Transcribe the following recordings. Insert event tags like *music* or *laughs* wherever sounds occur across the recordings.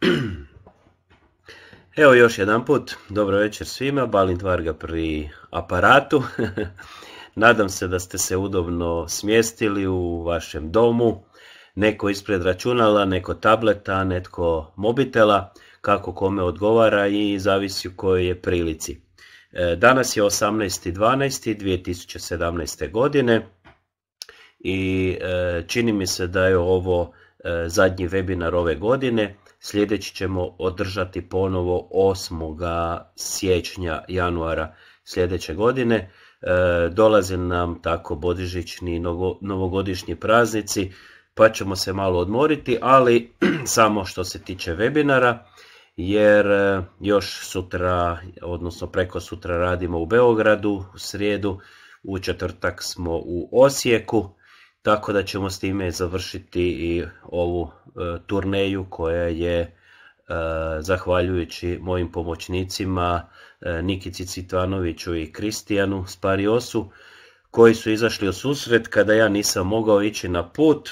*clears throat* Evo još jedan put, dobro večer svima, Balint Varga pri aparatu. *laughs* Nadam se da ste se udobno smjestili u vašem domu, neko ispred računala, neko tableta, netko mobitela, kako kome odgovara i zavisi u kojoj je prilici. E, danas je 18.12.2017. godine i e, čini mi se da je ovo e, zadnji webinar ove godine sljedeći ćemo održati ponovo 8. siječnja januara sljedeće godine. E, dolaze nam tako bodižićni novo, novogodišnji praznici, pa ćemo se malo odmoriti, ali *clears throat* samo što se tiče webinara, jer e, još sutra, odnosno preko sutra radimo u Beogradu, u srijedu, u četvrtak smo u Osijeku, tako da ćemo s time završiti i ovu e, turneju koja je e, zahvaljujući mojim pomoćnicima e, Nikici Citvanoviću i Kristijanu Spariosu koji su izašli u susret kada ja nisam mogao ići na put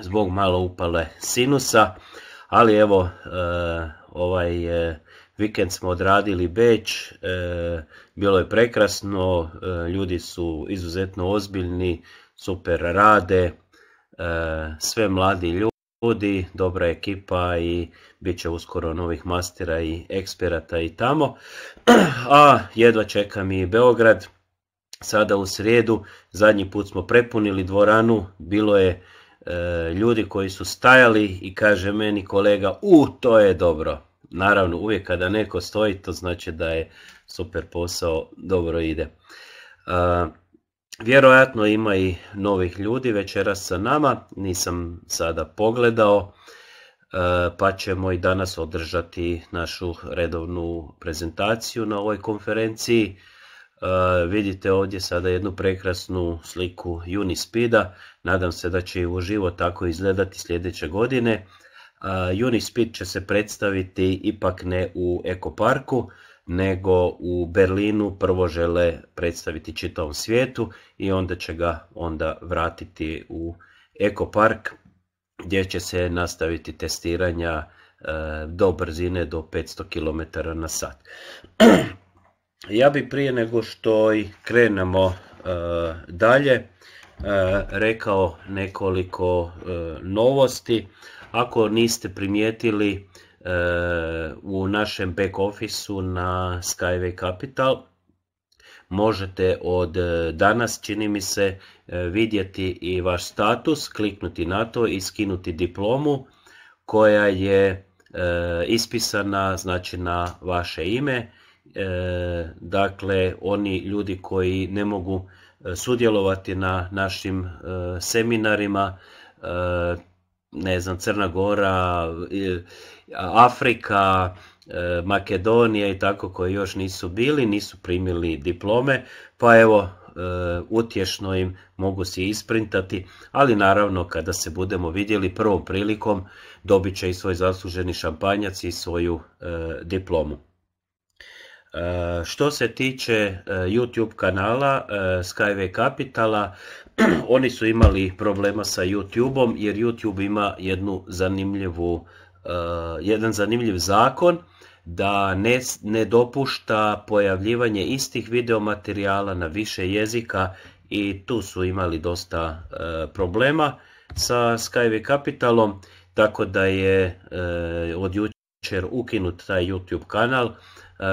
zbog malo upale sinusa, ali evo ovaj vikend smo odradili Beč, bilo je prekrasno, ljudi su izuzetno ozbiljni, super rade, e, sve mladi ljudi, dobra ekipa i bit će uskoro novih mastera i eksperata i tamo. *clears throat* A jedva čekam i Beograd, sada u srijedu, zadnji put smo prepunili dvoranu, bilo je e, ljudi koji su stajali i kaže meni kolega, u to je dobro. Naravno, uvijek kada neko stoji, to znači da je super posao, dobro ide. Vjerojatno ima i novih ljudi večeras sa nama, nisam sada pogledao, e, pa ćemo i danas održati našu redovnu prezentaciju na ovoj konferenciji. E, vidite ovdje sada jednu prekrasnu sliku Unispeeda, nadam se da će i uživo tako izgledati sljedeće godine. E, Unispeed će se predstaviti ipak ne u Ekoparku, nego u Berlinu prvo žele predstaviti čitavom svijetu i onda će ga onda vratiti u ekopark gdje će se nastaviti testiranja e, do brzine do 500 km na sat. *clears throat* Ja bi prije nego što i krenemo e, dalje e, rekao nekoliko novosti. Ako niste primijetili E, u našem back officeu na Skyway Capital možete od e, danas čini mi se e, vidjeti i vaš status, kliknuti na to i skinuti diplomu koja je ispisana znači na vaše ime. Dakle, oni ljudi koji ne mogu sudjelovati na našim seminarima, ne znam, Crna Gora, Afrika, e, Makedonija i tako koji još nisu bili, nisu primili diplome, pa evo e, utješno im mogu si isprintati, ali naravno kada se budemo vidjeli prvom prilikom dobit će i svoj zasluženi šampanjac i svoju e, diplomu. što se tiče YouTube kanala Skyway Capitala, *clears throat* oni su imali problema sa YouTubeom jer YouTube ima jednu zanimljivu Eh, jedan zanimljiv zakon da ne, ne dopušta pojavljivanje istih videomaterijala na više jezika i tu su imali dosta eh, problema sa Skyway Capitalom, tako da je eh, od jučer ukinut taj YouTube kanal.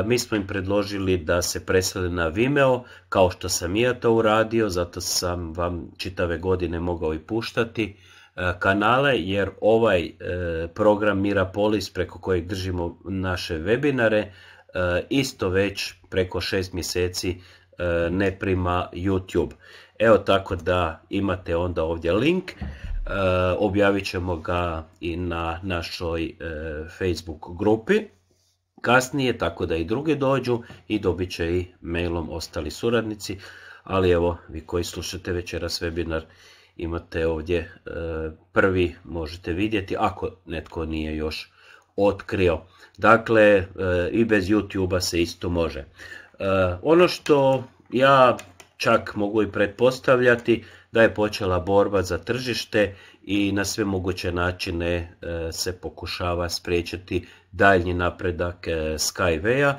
Mi smo im predložili da se presele na Vimeo, kao što sam i ja to uradio, zato sam vam čitave godine mogao i puštati. E, kanale jer ovaj e, program Mirapolis preko kojeg držimo naše webinare e, isto već preko šest mjeseci ne prima YouTube. Evo tako da imate onda ovdje link, objavit ćemo ga i na našoj Facebook grupi kasnije, tako da i drugi dođu i dobit će i mailom ostali suradnici. Ali evo, vi koji slušate večeras webinar, imate ovdje e, prvi, možete vidjeti ako netko nije još otkrio. Dakle, e, i bez YouTube-a se isto može. E, ono što ja čak mogu i pretpostavljati da je počela borba za tržište i na sve moguće načine se pokušava spriječiti daljnji napredak Skyway-a,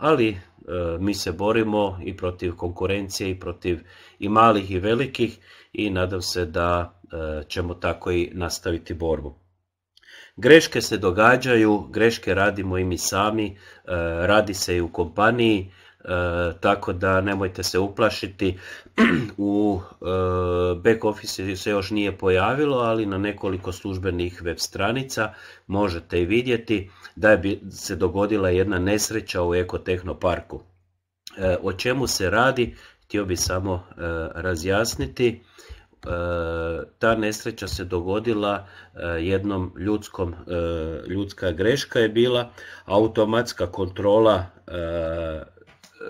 ali E, mi se borimo i protiv konkurencije i protiv i malih i velikih i nadam se da e, ćemo tako i nastaviti borbu. Greške se događaju, greške radimo i mi sami, e, radi se i u kompaniji, E, tako da nemojte se uplašiti. *clears throat* U e, back office se još nije pojavilo, ali na nekoliko službenih web stranica možete i vidjeti da je se dogodila jedna nesreća u Ekotehnoparku. E, o čemu se radi, htio bi samo razjasniti. Ta nesreća se dogodila jednom ljudskom, ljudska greška je bila, automatska kontrola E,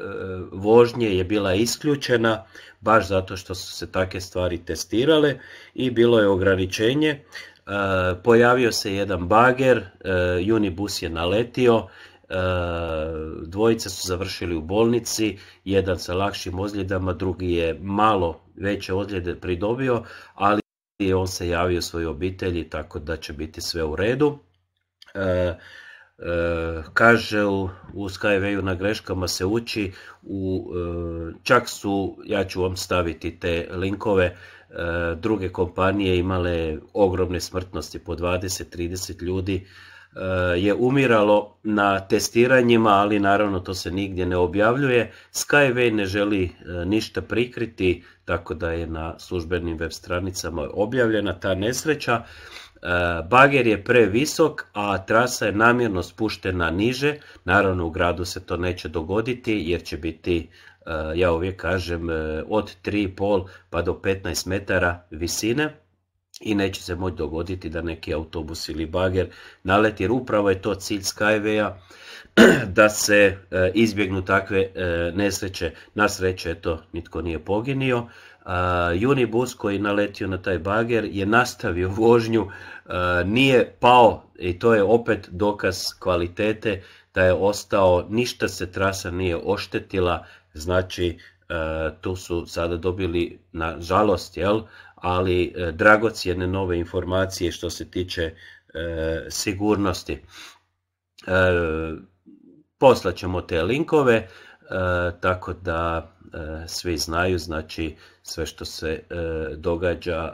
vožnje je bila isključena baš zato što su se take stvari testirale i bilo je ograničenje. E, pojavio se jedan bager, e, Unibus je naletio, dvojice su završili u bolnici, jedan sa lakšim ozljedama, drugi je malo veće ozljede pridobio, ali on se javio svojoj obitelji tako da će biti sve u redu. E, kaže u, u na greškama se uči, u, e, čak su, ja ću vam staviti te linkove, e, druge kompanije imale ogromne smrtnosti, po 20-30 ljudi je umiralo na testiranjima, ali naravno to se nigdje ne objavljuje. Skyway ne želi ništa prikriti, tako da je na službenim web stranicama objavljena ta nesreća. E, bager je previsok, a trasa je namjerno spuštena niže. Naravno u gradu se to neće dogoditi jer će biti, e, ja uvijek kažem, e, od 3,5 pa do 15 metara visine i neće se moći dogoditi da neki autobus ili bager naleti jer upravo je to cilj Skywaya *clears throat* da se izbjegnu takve nesreće. Na sreće eto nitko nije poginio. Unibus koji naletio na taj bager je nastavio vožnju, nije pao i to je opet dokaz kvalitete da je ostao, ništa se trasa nije oštetila, znači tu su sada dobili na žalost, jel? ali e, dragocjene nove informacije što se tiče e, sigurnosti. E, poslat te linkove. E, tako da e, svi znaju, znači sve što se e, događa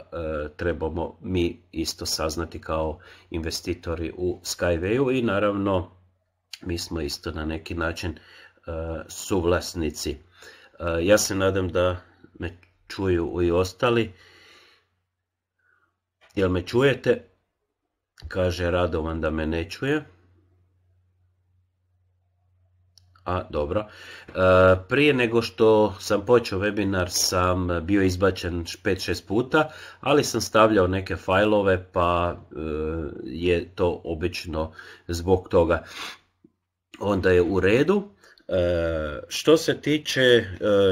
trebamo mi isto saznati kao investitori u Skywayu i naravno mi smo isto na neki način suvlasnici. Ja se nadam da me čuju i ostali. Jel me čujete? Kaže Radovan da me ne čuje. A, dobro. E, prije nego što sam počeo webinar sam bio izbačen 5-6 puta, ali sam stavljao neke fajlove pa e, je to obično zbog toga. Onda je u redu. E, što se tiče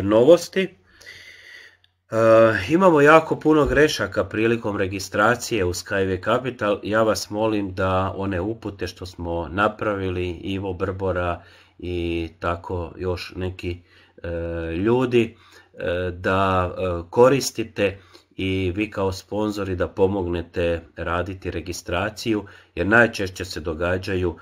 novosti, imamo jako puno grešaka prilikom registracije u Skyway Capital. Ja vas molim da one upute što smo napravili Ivo Brbora i tako još neki e, ljudi e, da e, koristite i vi kao sponzori da pomognete raditi registraciju jer najčešće se događaju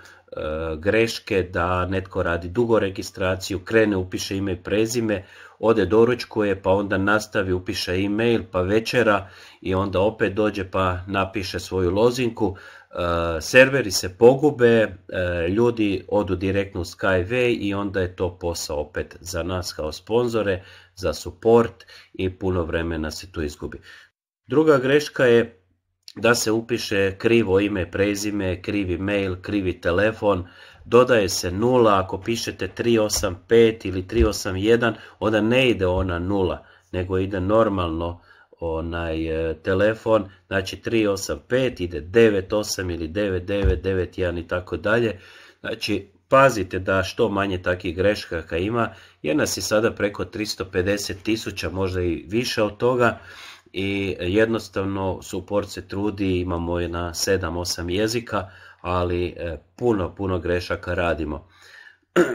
greške da netko radi dugo registraciju, krene, upiše ime i prezime, ode doručkuje pa onda nastavi, upiše e-mail pa večera i onda opet dođe pa napiše svoju lozinku. Eh, serveri se pogube, eh, ljudi odu direktno u Skyway i onda je to posao opet za nas kao sponzore, za support i puno vremena se tu izgubi. Druga greška je da se upiše krivo ime, prezime, krivi mail, krivi telefon, dodaje se nula, ako pišete 385 ili 381, onda ne ide ona nula, nego ide normalno onaj e, telefon, znači 385 ide 98 ili 9991 i tako dalje. Znači pazite da što manje takih grešaka ima jer nas je sada preko 350 tisuća, možda i više od toga i jednostavno suport se trudi, imamo je na 7-8 jezika, ali e, puno, puno grešaka radimo. *clears throat*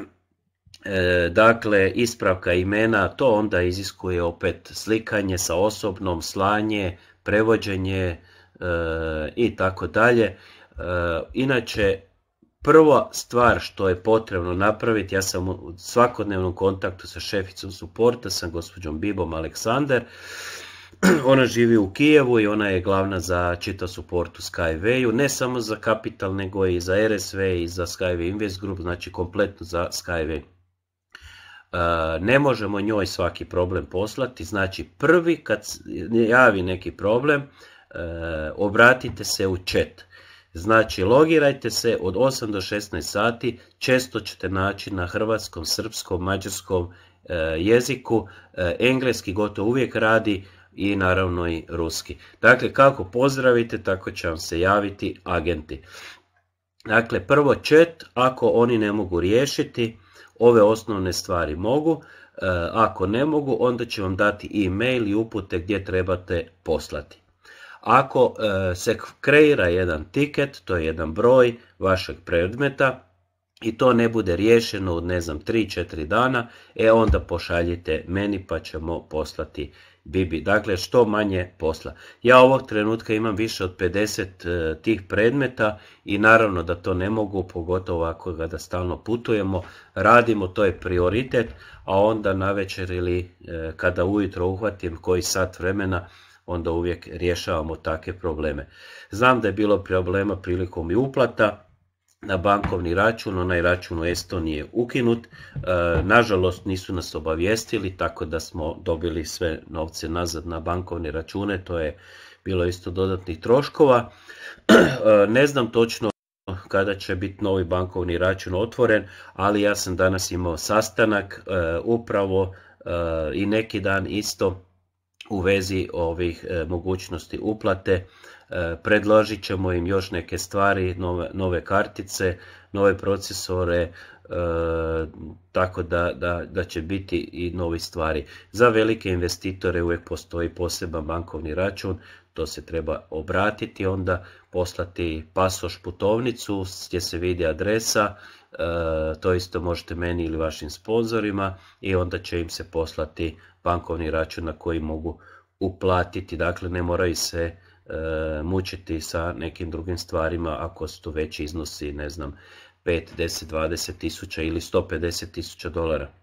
E, dakle, ispravka imena, to onda iziskuje opet slikanje sa osobnom, slanje, prevođenje e, i tako dalje. E, inače, prva stvar što je potrebno napraviti, ja sam u svakodnevnom kontaktu sa šeficom suporta, sa gospođom Bibom Aleksander, *clears throat* ona živi u Kijevu i ona je glavna za čita suport u Skyway-u, ne samo za Capital, nego i za RSV i za Skyway Invest Group, znači kompletno za Skyway. E, ne možemo njoj svaki problem poslati, znači prvi kad javi neki problem, e, obratite se u chat. Znači, logirajte se od 8 do 16 sati, često ćete naći na hrvatskom, srpskom, mađarskom e, jeziku, engleski gotovo uvijek radi i naravno i ruski. Dakle, kako pozdravite, tako će vam se javiti agenti. Dakle, prvo chat, ako oni ne mogu riješiti, ove osnovne stvari mogu, e, ako ne mogu, onda će vam dati e-mail i upute gdje trebate poslati. Ako e, se kreira jedan tiket, to je jedan broj vašeg predmeta, i to ne bude riješeno od ne znam 3-4 dana, e onda pošaljite meni pa ćemo poslati Bibi, dakle što manje posla. Ja ovog trenutka imam više od 50 e, tih predmeta i naravno da to ne mogu, pogotovo ako ga stalno putujemo, radimo, to je prioritet, a onda na večer ili e, kada ujutro uhvatim koji sat vremena, onda uvijek rješavamo takve probleme. Znam da je bilo problema prilikom i uplata, na bankovni račun, onaj račun u Estoniji ukinut. E, nažalost nisu nas obavijestili, tako da smo dobili sve novce nazad na bankovne račune, to je bilo isto dodatnih troškova. E, ne znam točno kada će biti novi bankovni račun otvoren, ali ja sam danas imao sastanak e, upravo i neki dan isto u vezi ovih mogućnosti uplate E, predložit ćemo im još neke stvari, nove, nove kartice, nove procesore, e, tako da, da, da će biti i novi stvari. Za velike investitore uvijek postoji poseban bankovni račun, to se treba obratiti, onda poslati pasoš putovnicu gdje se vidi adresa, e, to isto možete meni ili vašim sponzorima i onda će im se poslati bankovni račun na koji mogu uplatiti, dakle ne moraju se E, mučiti sa nekim drugim stvarima ako su to veći iznosi, ne znam, 5, 10, 20 tisuća ili 150 tisuća dolara. *clears throat*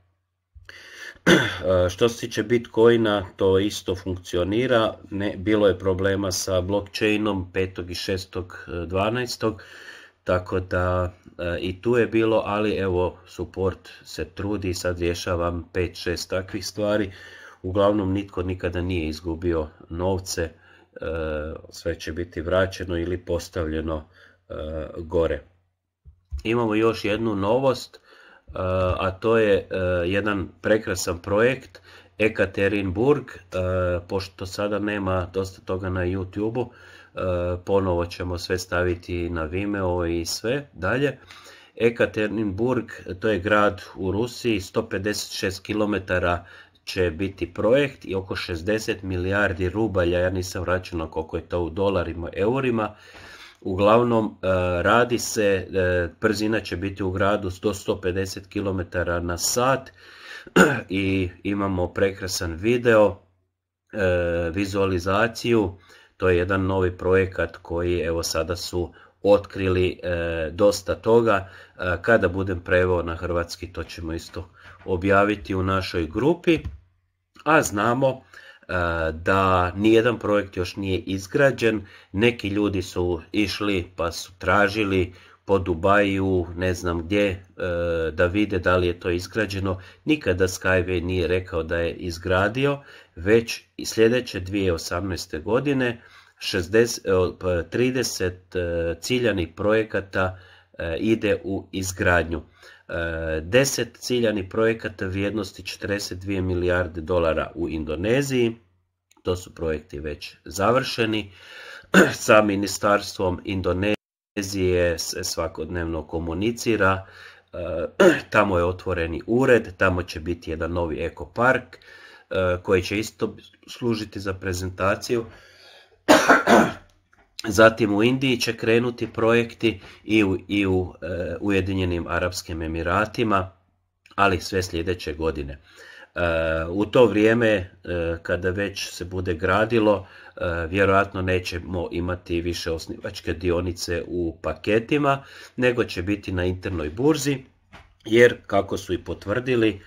E, što se tiče Bitcoina, to isto funkcionira. Ne, bilo je problema sa blockchainom 5. i 6. 12. E, tako da e, i tu je bilo, ali evo, support se trudi, sad rješavam 5-6 takvih stvari. Uglavnom, nitko nikada nije izgubio novce E, sve će biti vraćeno ili postavljeno e, gore. Imamo još jednu novost, e, a to je jedan prekrasan projekt Ekaterinburg, pošto sada nema dosta toga na youtube ponovo ćemo sve staviti na Vimeo i sve dalje. Ekaterinburg to je grad u Rusiji 156 km će biti projekt i oko 60 milijardi rubalja, ja nisam računao koliko je to u dolarima, eurima. Uglavnom e, radi se, przina e, će biti u gradu 100-150 km na sat *clears throat* i imamo prekrasan video, e, vizualizaciju. To je jedan novi projekat koji evo sada su otkrili dosta toga. Kada budem preveo na hrvatski to ćemo isto objaviti u našoj grupi, a znamo e, da nijedan projekt još nije izgrađen, neki ljudi su išli pa su tražili po Dubaju, ne znam gdje, e, da vide da li je to izgrađeno. Nikada Skyway nije rekao da je izgradio, već sljedeće 2018. godine 30 e, ciljanih projekata ide u izgradnju. E, deset ciljani projekata vrijednosti 42 milijarde dolara u Indoneziji. To su projekti već završeni *clears throat* sa ministarstvom Indonezije se svakodnevno komunicira. E, *clears throat* tamo je otvoreni ured, tamo će biti jedan novi ekopark e, koji će isto služiti za prezentaciju *clears throat* Zatim u Indiji će krenuti projekti i u, i u e, Ujedinjenim Arapskim Emiratima, ali sve sljedeće godine. E, u to vrijeme e, kada već se bude gradilo, vjerojatno nećemo imati više osnivačke dionice u paketima, nego će biti na internoj burzi, jer kako su i potvrdili,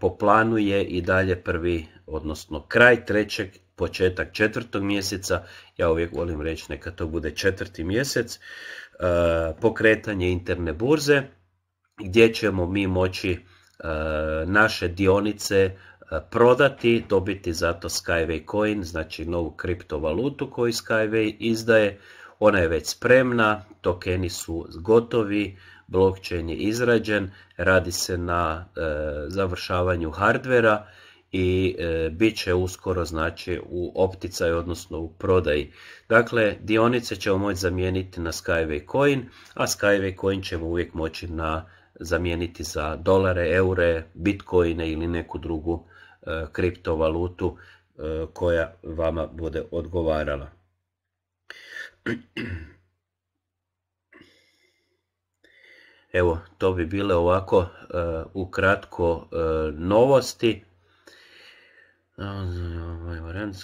po planu je i dalje prvi odnosno kraj trećeg, početak četvrtog mjeseca, ja uvijek volim reći neka to bude četvrti mjesec, e, pokretanje interne burze gdje ćemo mi moći e, naše dionice e, prodati, dobiti zato Skyway Coin, znači novu kriptovalutu koju Skyway izdaje, ona je već spremna, tokeni su gotovi, blockchain je izrađen, radi se na završavanju hardvera i e, bit će uskoro znači u opticaj, odnosno u prodaji. Dakle, dionice ćemo moći zamijeniti na Skyway Coin, a Skyway Coin ćemo uvijek moći na, zamijeniti za dolare, eure, bitcoine ili neku drugu e, kriptovalutu e, koja vama bude odgovarala. Evo, to bi bile ovako e, ukratko novosti. Ovaj,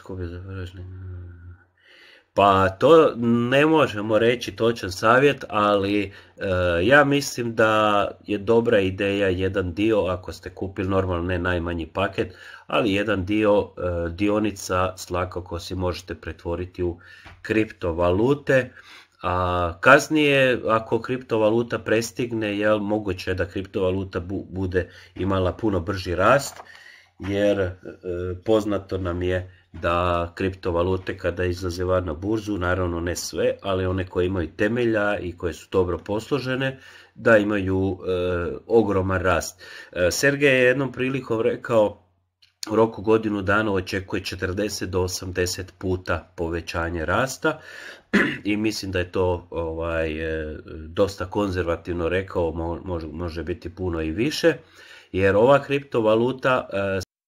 pa to ne možemo reći točan savjet, ali e, ja mislim da je dobra ideja jedan dio, ako ste kupili normalno ne najmanji paket, ali jedan dio e, dionica svakako si možete pretvoriti u kriptovalute. A kasnije, ako kriptovaluta prestigne, jel, moguće je da kriptovaluta bude imala puno brži rast jer e, poznato nam je da kriptovalute kada izlaze na burzu, naravno ne sve, ali one koje imaju temelja i koje su dobro posložene, da imaju e, ogroman rast. E, Sergej je jednom prilikom rekao u roku godinu dana očekuje 40 do 80 puta povećanje rasta *clears throat* i mislim da je to ovaj, e, dosta konzervativno rekao, može, može biti puno i više jer ova kriptovaluta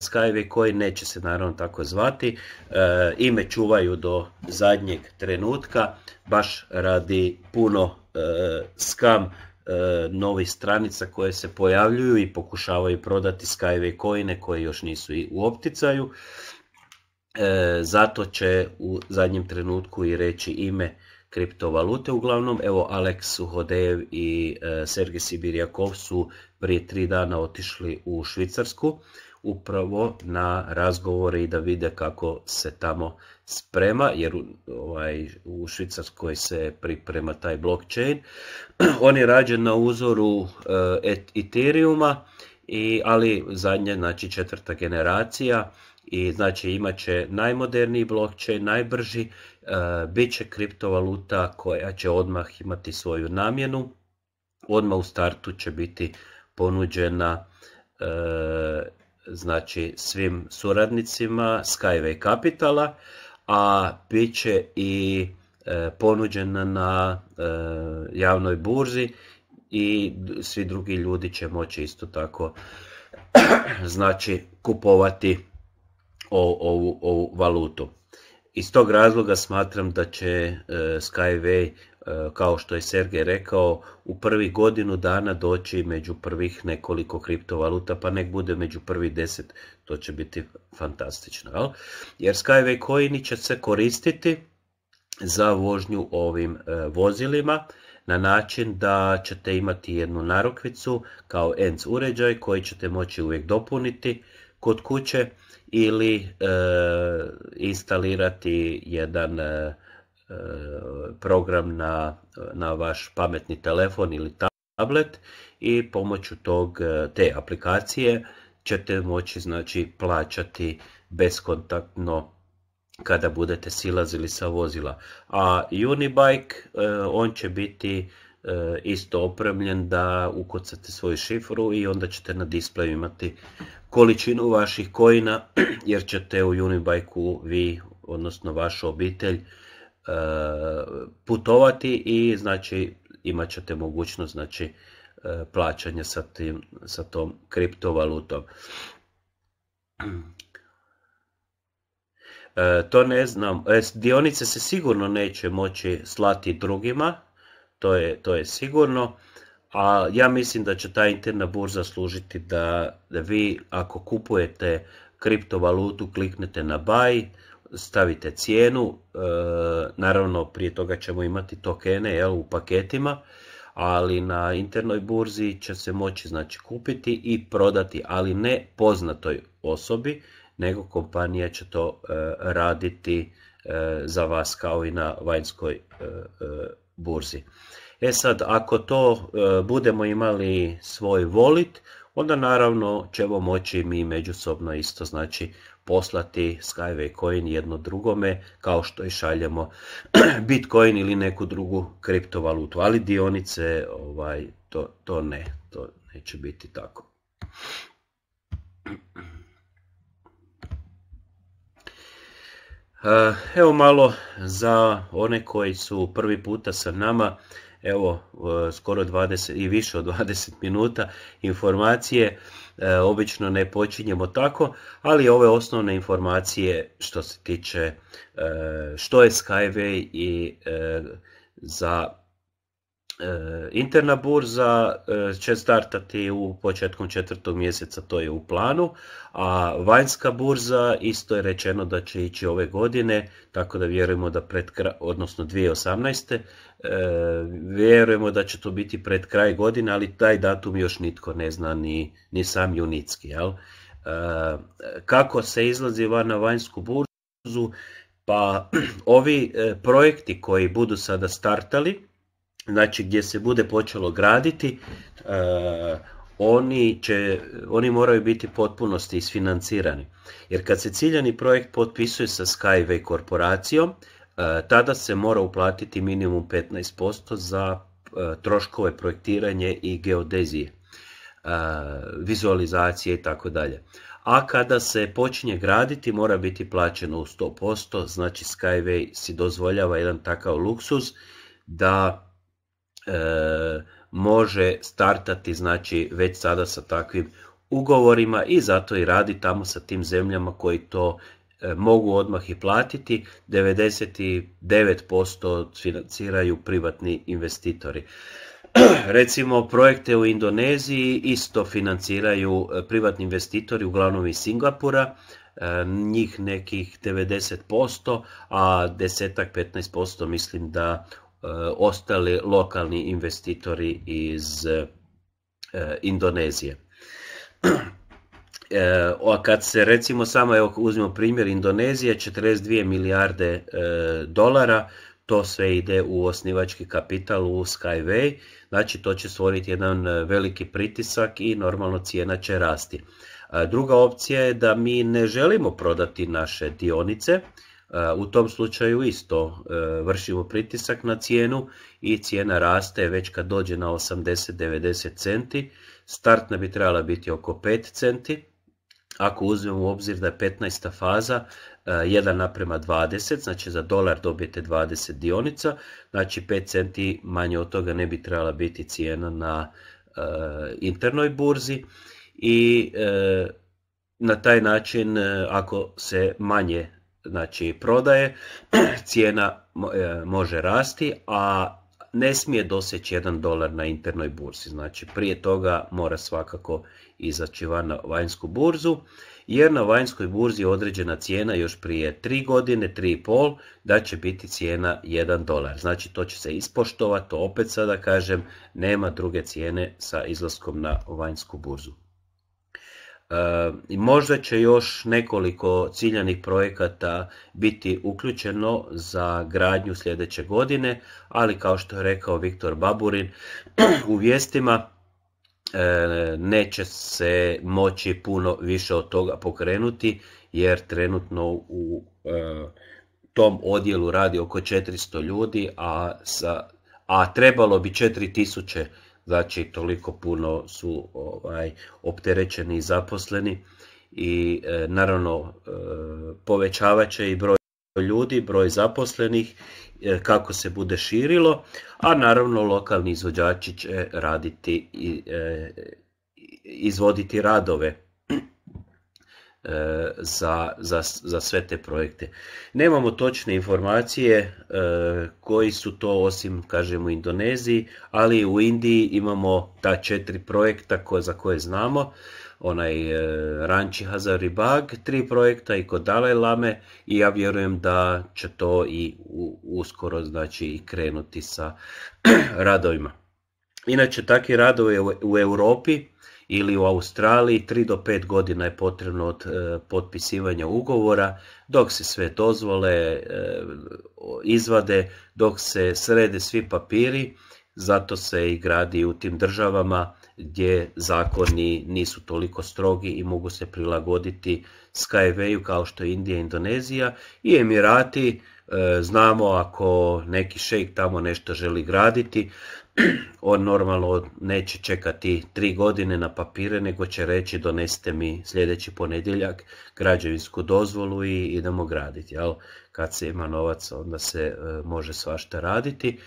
Skyway koji neće se naravno tako zvati, e, ime čuvaju do zadnjeg trenutka, baš radi puno e, skam e, novih stranica koje se pojavljuju i pokušavaju prodati Skyway coine koje još nisu i u opticaju. Zato će u zadnjem trenutku i reći ime kriptovalute uglavnom. Evo Alex Suhodejev i Sergej Sibirjakov su prije tri dana otišli u Švicarsku upravo na razgovore i da vide kako se tamo sprema, jer ovaj, u Švicarskoj se priprema taj blockchain. *clears throat* On je rađen na uzoru eh, ethereum i, ali zadnje, znači četvrta generacija, i znači imat će najmoderniji blockchain, najbrži, eh, bit će kriptovaluta koja će odmah imati svoju namjenu, odmah u startu će biti ponuđena eh, znači svim suradnicima Skyway Capitala, a bit će i e, ponuđena na e, javnoj burzi i svi drugi ljudi će moći isto tako *clears throat* znači kupovati ovu, ovu valutu. Iz tog razloga smatram da će e, Skyway E, kao što je Sergej rekao, u prvi godinu dana doći među prvih nekoliko kriptovaluta, pa nek bude među prvi deset, to će biti fantastično. Jel? Jer Skyway coini će se koristiti za vožnju ovim e, vozilima na način da ćete imati jednu narukvicu kao ENC uređaj koji ćete moći uvijek dopuniti kod kuće ili e, instalirati jedan program na, na vaš pametni telefon ili tablet i pomoću tog, e, te aplikacije ćete moći znači plaćati beskontaktno kada budete silazili sa vozila. A Unibike, e, on će biti e, isto opremljen da ukucate svoju šifru i onda ćete na displeju imati količinu vaših kojina *clears throat* jer ćete u Unibike vi, odnosno vaša obitelj, E, putovati i znači imat ćete mogućnost znači e, plaćanja sa, sa tom kriptovalutom. E, to ne znam, dionice se sigurno neće moći slati drugima, to je, to je sigurno, a ja mislim da će ta interna burza služiti da, da vi ako kupujete kriptovalutu kliknete na buy, stavite cijenu, e, naravno prije toga ćemo imati tokene jel, u paketima, ali na internoj burzi će se moći znači, kupiti i prodati, ali ne poznatoj osobi, nego kompanija će to e, raditi e, za vas kao i na vanjskoj burzi. E sad, ako to budemo imali svoj volit, onda naravno ćemo moći mi međusobno isto znači poslati Skyway coin jedno drugome kao što i šaljemo *clears throat* Bitcoin ili neku drugu kriptovalutu, ali dionice ovaj, to, to ne, to neće biti tako. *clears throat* Eh, evo malo za one koji su prvi puta sa nama, evo e, skoro 20 i više od 20 minuta informacije, e, obično ne počinjemo tako, ali ove osnovne informacije što se tiče e, što je Skyway i za E, interna burza e, će startati u početkom četvrtog mjeseca, to je u planu, a vanjska burza isto je rečeno da će ići ove godine, tako da vjerujemo da pred odnosno 2018. E, vjerujemo da će to biti pred kraj godine, ali taj datum još nitko ne zna, ni, ni sam Junicki. Jel? Kako se izlazi van na vanjsku burzu? Pa *clears throat* ovi projekti koji budu sada startali, znači gdje se bude počelo graditi, e, oni, će, oni moraju biti potpunosti isfinancirani. Jer kad se ciljani projekt potpisuje sa Skyway korporacijom, e, tada se mora uplatiti minimum 15% za e, troškove projektiranje i geodezije, vizualizacije i tako dalje. A kada se počinje graditi mora biti plaćeno u 100%, znači Skyway si dozvoljava jedan takav luksuz da E, može startati znači već sada sa takvim ugovorima i zato i radi tamo sa tim zemljama koji to e, mogu odmah i platiti, 99% financiraju privatni investitori. *clears throat* Recimo projekte u Indoneziji isto financiraju e, privatni investitori, uglavnom iz Singapura, njih nekih 90%, a desetak 15% mislim da E, ostali lokalni investitori iz e, Indonezije. E, a kad se recimo samo evo uzmemo primjer Indonezije 42 milijarde dolara to sve ide u osnivački kapital u Skyway, znači to će stvoriti jedan veliki pritisak i normalno cijena će rasti. Druga opcija je da mi ne želimo prodati naše dionice, E, u tom slučaju isto e, vršimo pritisak na cijenu i cijena raste već kad dođe na 80-90 centi. Startna bi trebala biti oko 5 centi. Ako uzmemo u obzir da je 15. faza 1 e, naprema 20, znači za dolar dobijete 20 dionica, znači 5 centi manje od toga ne bi trebala biti cijena na internoj burzi i na taj način ako se manje znači prodaje, *clears throat* cijena e, može rasti, a ne smije doseći 1 dolar na internoj burzi. Znači prije toga mora svakako izaći van na vanjsku burzu, jer na vanjskoj burzi je određena cijena još prije 3 godine, 3,5, da će biti cijena 1 dolar. Znači to će se ispoštovati, to opet sada kažem, nema druge cijene sa izlaskom na vanjsku burzu. I možda će još nekoliko ciljanih projekata biti uključeno za gradnju sljedeće godine, ali kao što je rekao Viktor Baburin *clears throat* u vijestima, e, neće se moći puno više od toga pokrenuti, jer trenutno u e, tom odjelu radi oko 400 ljudi, a, a trebalo bi 4000 znači toliko puno su ovaj, opterećeni i zaposleni i e, naravno e, povećavat će i broj ljudi, broj zaposlenih e, kako se bude širilo, a naravno lokalni izvođači će raditi i e, izvoditi radove E, za, za, za sve te projekte. Nemamo točne informacije e, koji su to osim, kažemo u Indoneziji, ali u Indiji imamo ta četiri projekta za koje znamo onaj e, hazari Bag tri projekta i kod Dalai Lame i ja vjerujem da će to i uskoro znači i krenuti sa *clears throat* radovima. Inače, takvi radovi u Europi ili u Australiji 3 do 5 godina je potrebno od e, potpisivanja ugovora dok se sve dozvole e, izvade, dok se srede svi papiri, zato se i gradi u tim državama gdje zakoni nisu toliko strogi i mogu se prilagoditi SkyV-u kao što je Indija, Indonezija i Emirati. E, znamo ako neki šejk tamo nešto želi graditi, *clears throat* on normalno neće čekati tri godine na papire, nego će reći donesite mi sljedeći ponedjeljak građevinsku dozvolu i idemo graditi. Jel? Kad se ima novac, onda se e, može svašta raditi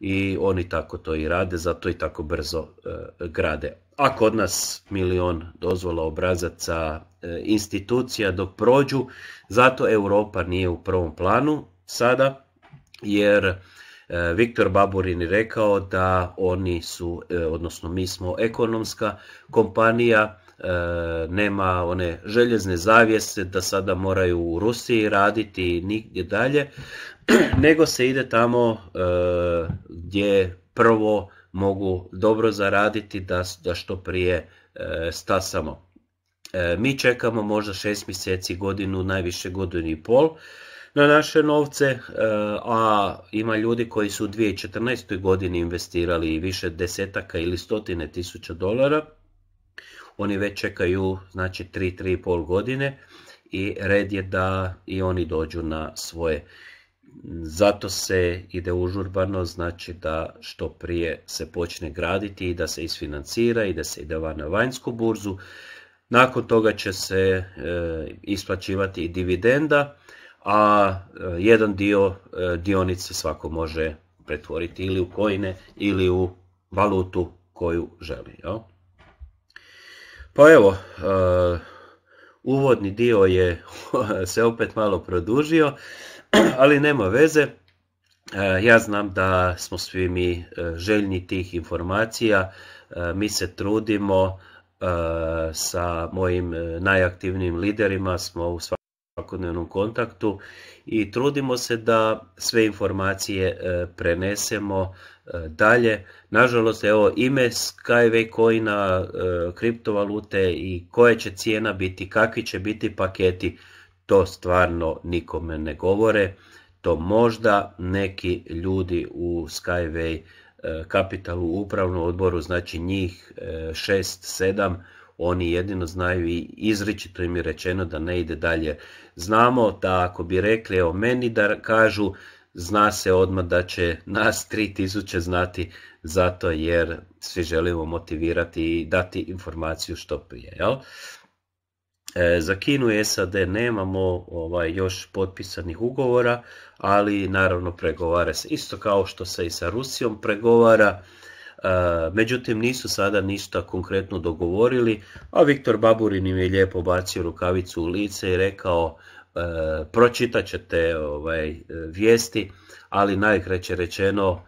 i oni tako to i rade, zato i tako brzo e, grade. A kod nas milion dozvola obrazaca e, institucija dok prođu, zato Europa nije u prvom planu sada, jer E, Viktor Baburin je rekao da oni su, e, odnosno mi smo ekonomska kompanija, e, nema one željezne zavijese da sada moraju u Rusiji raditi i nigdje dalje, *clears throat* nego se ide tamo gdje prvo mogu dobro zaraditi da, da što prije stasamo. Mi čekamo možda šest mjeseci, godinu, najviše godinu i pol, na naše novce, e, a ima ljudi koji su u 2014. godini investirali više desetaka ili stotine tisuća dolara. Oni već čekaju znači 3-3,5 godine i red je da i oni dođu na svoje. Zato se ide užurbano, znači da što prije se počne graditi i da se isfinancira i da se ide van na vanjsku burzu. Nakon toga će se e, isplaćivati i dividenda a e, jedan dio e, dionice svako može pretvoriti ili u kojine ili u valutu koju želi. Jel? Pa evo, e, uvodni dio je *laughs* se opet malo produžio, *clears throat* ali nema veze. Ja znam da smo svi mi željni tih informacija, mi se trudimo sa mojim najaktivnijim liderima, smo u svakodnevnom kontaktu i trudimo se da sve informacije e, prenesemo e, dalje. Nažalost, evo ime Skyway Coina, e, kriptovalute i koja će cijena biti, kakvi će biti paketi, to stvarno nikome ne govore. To možda neki ljudi u Skyway kapitalu u upravnom odboru, znači njih 6-7, oni jedino znaju i izričito im je rečeno da ne ide dalje. Znamo da ako bi rekli o meni da kažu zna se odmah da će nas 3000 znati zato jer svi želimo motivirati i dati informaciju što prije. Jel? E, za Kinu i SAD nemamo ovaj, još potpisanih ugovora, ali naravno pregovara se isto kao što se i sa Rusijom pregovara. E, međutim, nisu sada ništa konkretno dogovorili, a Viktor Baburin im je lijepo bacio rukavicu u lice i rekao e, pročitat ćete ovaj, e, vijesti, ali najkraće rečeno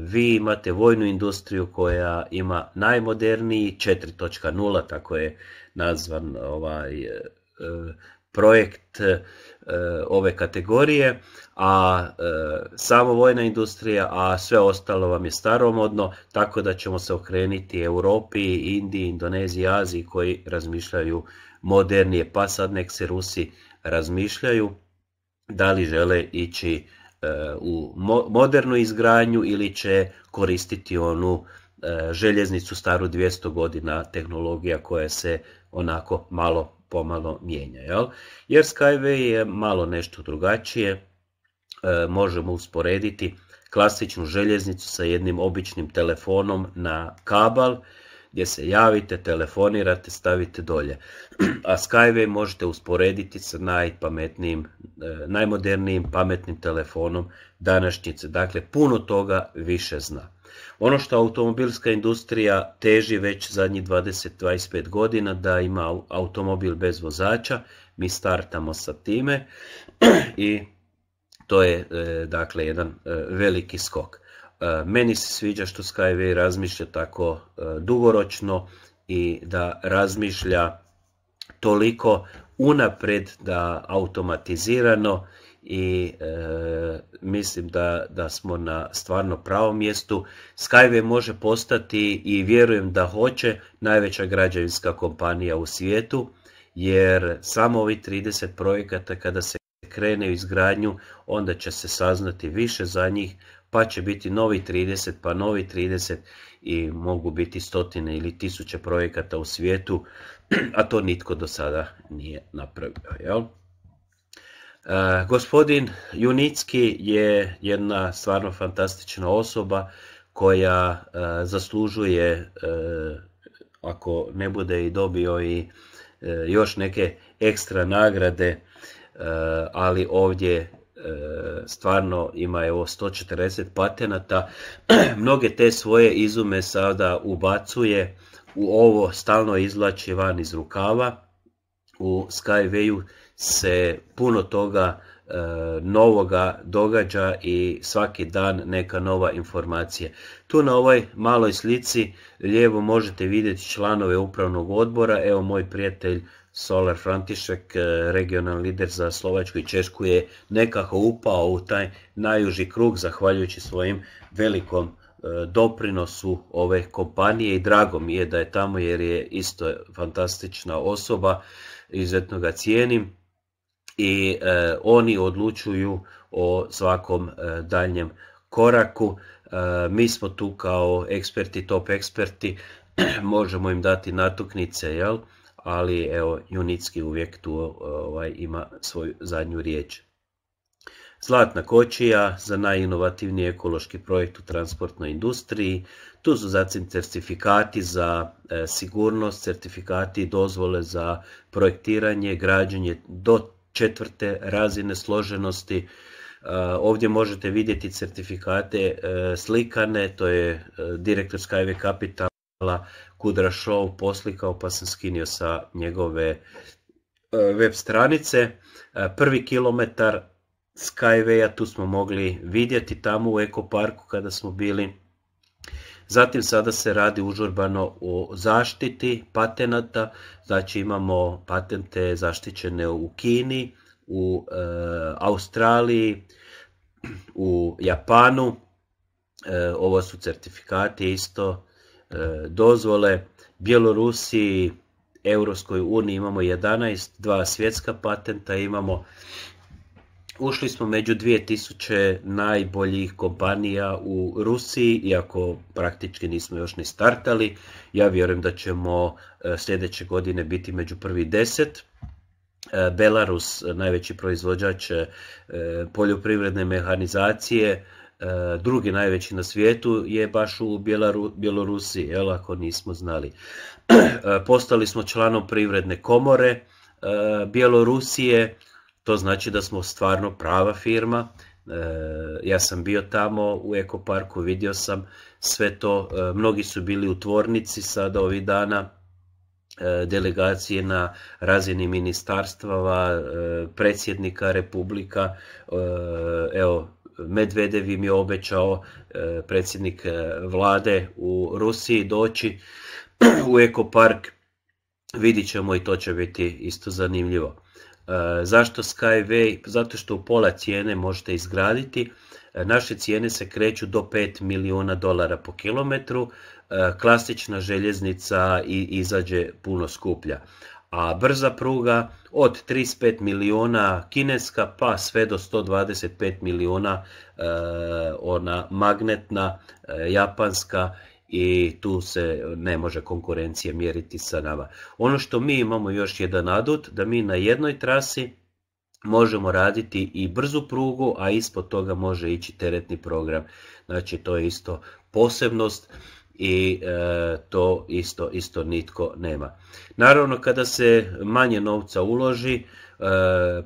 vi imate vojnu industriju koja ima najmoderniji 4.0, tako je nazvan ovaj projekt ove kategorije, a e, samo vojna industrija, a sve ostalo vam je staromodno, tako da ćemo se okrenuti Europi, Indiji, Indoneziji, Aziji koji razmišljaju modernije, pa sad nek se Rusi razmišljaju da li žele ići e, u modernu izgradnju ili će koristiti onu e, željeznicu staru 200 godina tehnologija koja se onako malo pomalo mijenja. Jel? Jer Skyway je malo nešto drugačije, E, možemo usporediti klasičnu željeznicu sa jednim običnim telefonom na kabal gdje se javite, telefonirate, stavite dolje. A Skyway možete usporediti sa najpametnijim, e, najmodernijim pametnim telefonom današnjice. Dakle, puno toga više zna. Ono što automobilska industrija teži već zadnjih 20-25 godina da ima automobil bez vozača, mi startamo sa time *clears throat* i to je e, dakle jedan e, veliki skok. E, meni se sviđa što Skyway razmišlja tako dugoročno i da razmišlja toliko unapred da automatizirano i mislim da, da smo na stvarno pravom mjestu. Skyway može postati i vjerujem da hoće najveća građevinska kompanija u svijetu jer samo ovi 30 projekata kada se krene u izgradnju, onda će se saznati više za njih, pa će biti novi 30, pa novi 30 i mogu biti stotine ili tisuće projekata u svijetu, *clears throat* a to nitko do sada nije napravio. Jel? E, gospodin Junicki je jedna stvarno fantastična osoba koja e, zaslužuje, e, ako ne bude i dobio i e, još neke ekstra nagrade, Eh, ali ovdje eh, stvarno ima ovo 140 patenata. *clears throat* Mnoge te svoje izume sada ubacuje u ovo stalno izlači van iz rukava. U Skywayu se puno toga eh, novoga događa i svaki dan neka nova informacija. Tu na ovoj maloj slici lijevo možete vidjeti članove upravnog odbora. Evo moj prijatelj Solar František, e, regionalni lider za Slovačku i Češku, je nekako upao u taj najuži krug zahvaljujući svojim velikom e, doprinosu ove kompanije i drago mi je da je tamo jer je isto fantastična osoba, izuzetno ga cijenim i e, oni odlučuju o svakom daljem koraku. mi smo tu kao eksperti, top eksperti, *clears throat* možemo im dati natuknice, jel? ali evo Junicki uvijek tu e, ovaj, ima svoju zadnju riječ. Zlatna kočija za najinovativniji ekološki projekt u transportnoj industriji. Tu su zatim certifikati za e, sigurnost, certifikati i dozvole za projektiranje, građenje do četvrte razine složenosti. E, ovdje možete vidjeti certifikate slikane, to je direktor Skyway Capitala Kudra Show poslikao pa sam skinio sa njegove e, web stranice. E, prvi kilometar Skywaya tu smo mogli vidjeti tamo u Parku kada smo bili. Zatim sada se radi užurbano o zaštiti patenata, znači imamo patente zaštićene u Kini, u e, Australiji, u Japanu, ovo su certifikati isto E, dozvole. Bjelorusiji, Europskoj uniji imamo 11, dva svjetska patenta imamo. Ušli smo među 2000 najboljih kompanija u Rusiji, iako praktički nismo još ni startali. Ja vjerujem da ćemo e, sljedeće godine biti među prvi deset. E, Belarus, najveći proizvođač poljoprivredne mehanizacije, E, drugi najveći na svijetu je baš u Bjelorusiji, jel, ako nismo znali. *clears throat* E, postali smo članom privredne komore e, Bjelorusije, to znači da smo stvarno prava firma. Ja sam bio tamo u ekoparku, vidio sam sve to. Mnogi su bili u tvornici sada ovih dana, delegacije na razini ministarstava, predsjednika, republika, evo, Medvedev im je obećao e, predsjednik e, vlade u Rusiji doći u ekopark. Vidit ćemo i to će biti isto zanimljivo. E, zašto Skyway? Zato što u pola cijene možete izgraditi. Naše cijene se kreću do 5 milijuna dolara po kilometru. Klasična željeznica i izađe puno skuplja a brza pruga od 35 milijuna kineska pa sve do 125 milijuna e, ona magnetna e, japanska i tu se ne može konkurencije mjeriti sa nama. Ono što mi imamo još jedan adut da mi na jednoj trasi možemo raditi i brzu prugu, a ispod toga može ići teretni program. Znači to je isto posebnost i e, to isto isto nitko nema. Naravno kada se manje novca uloži, e,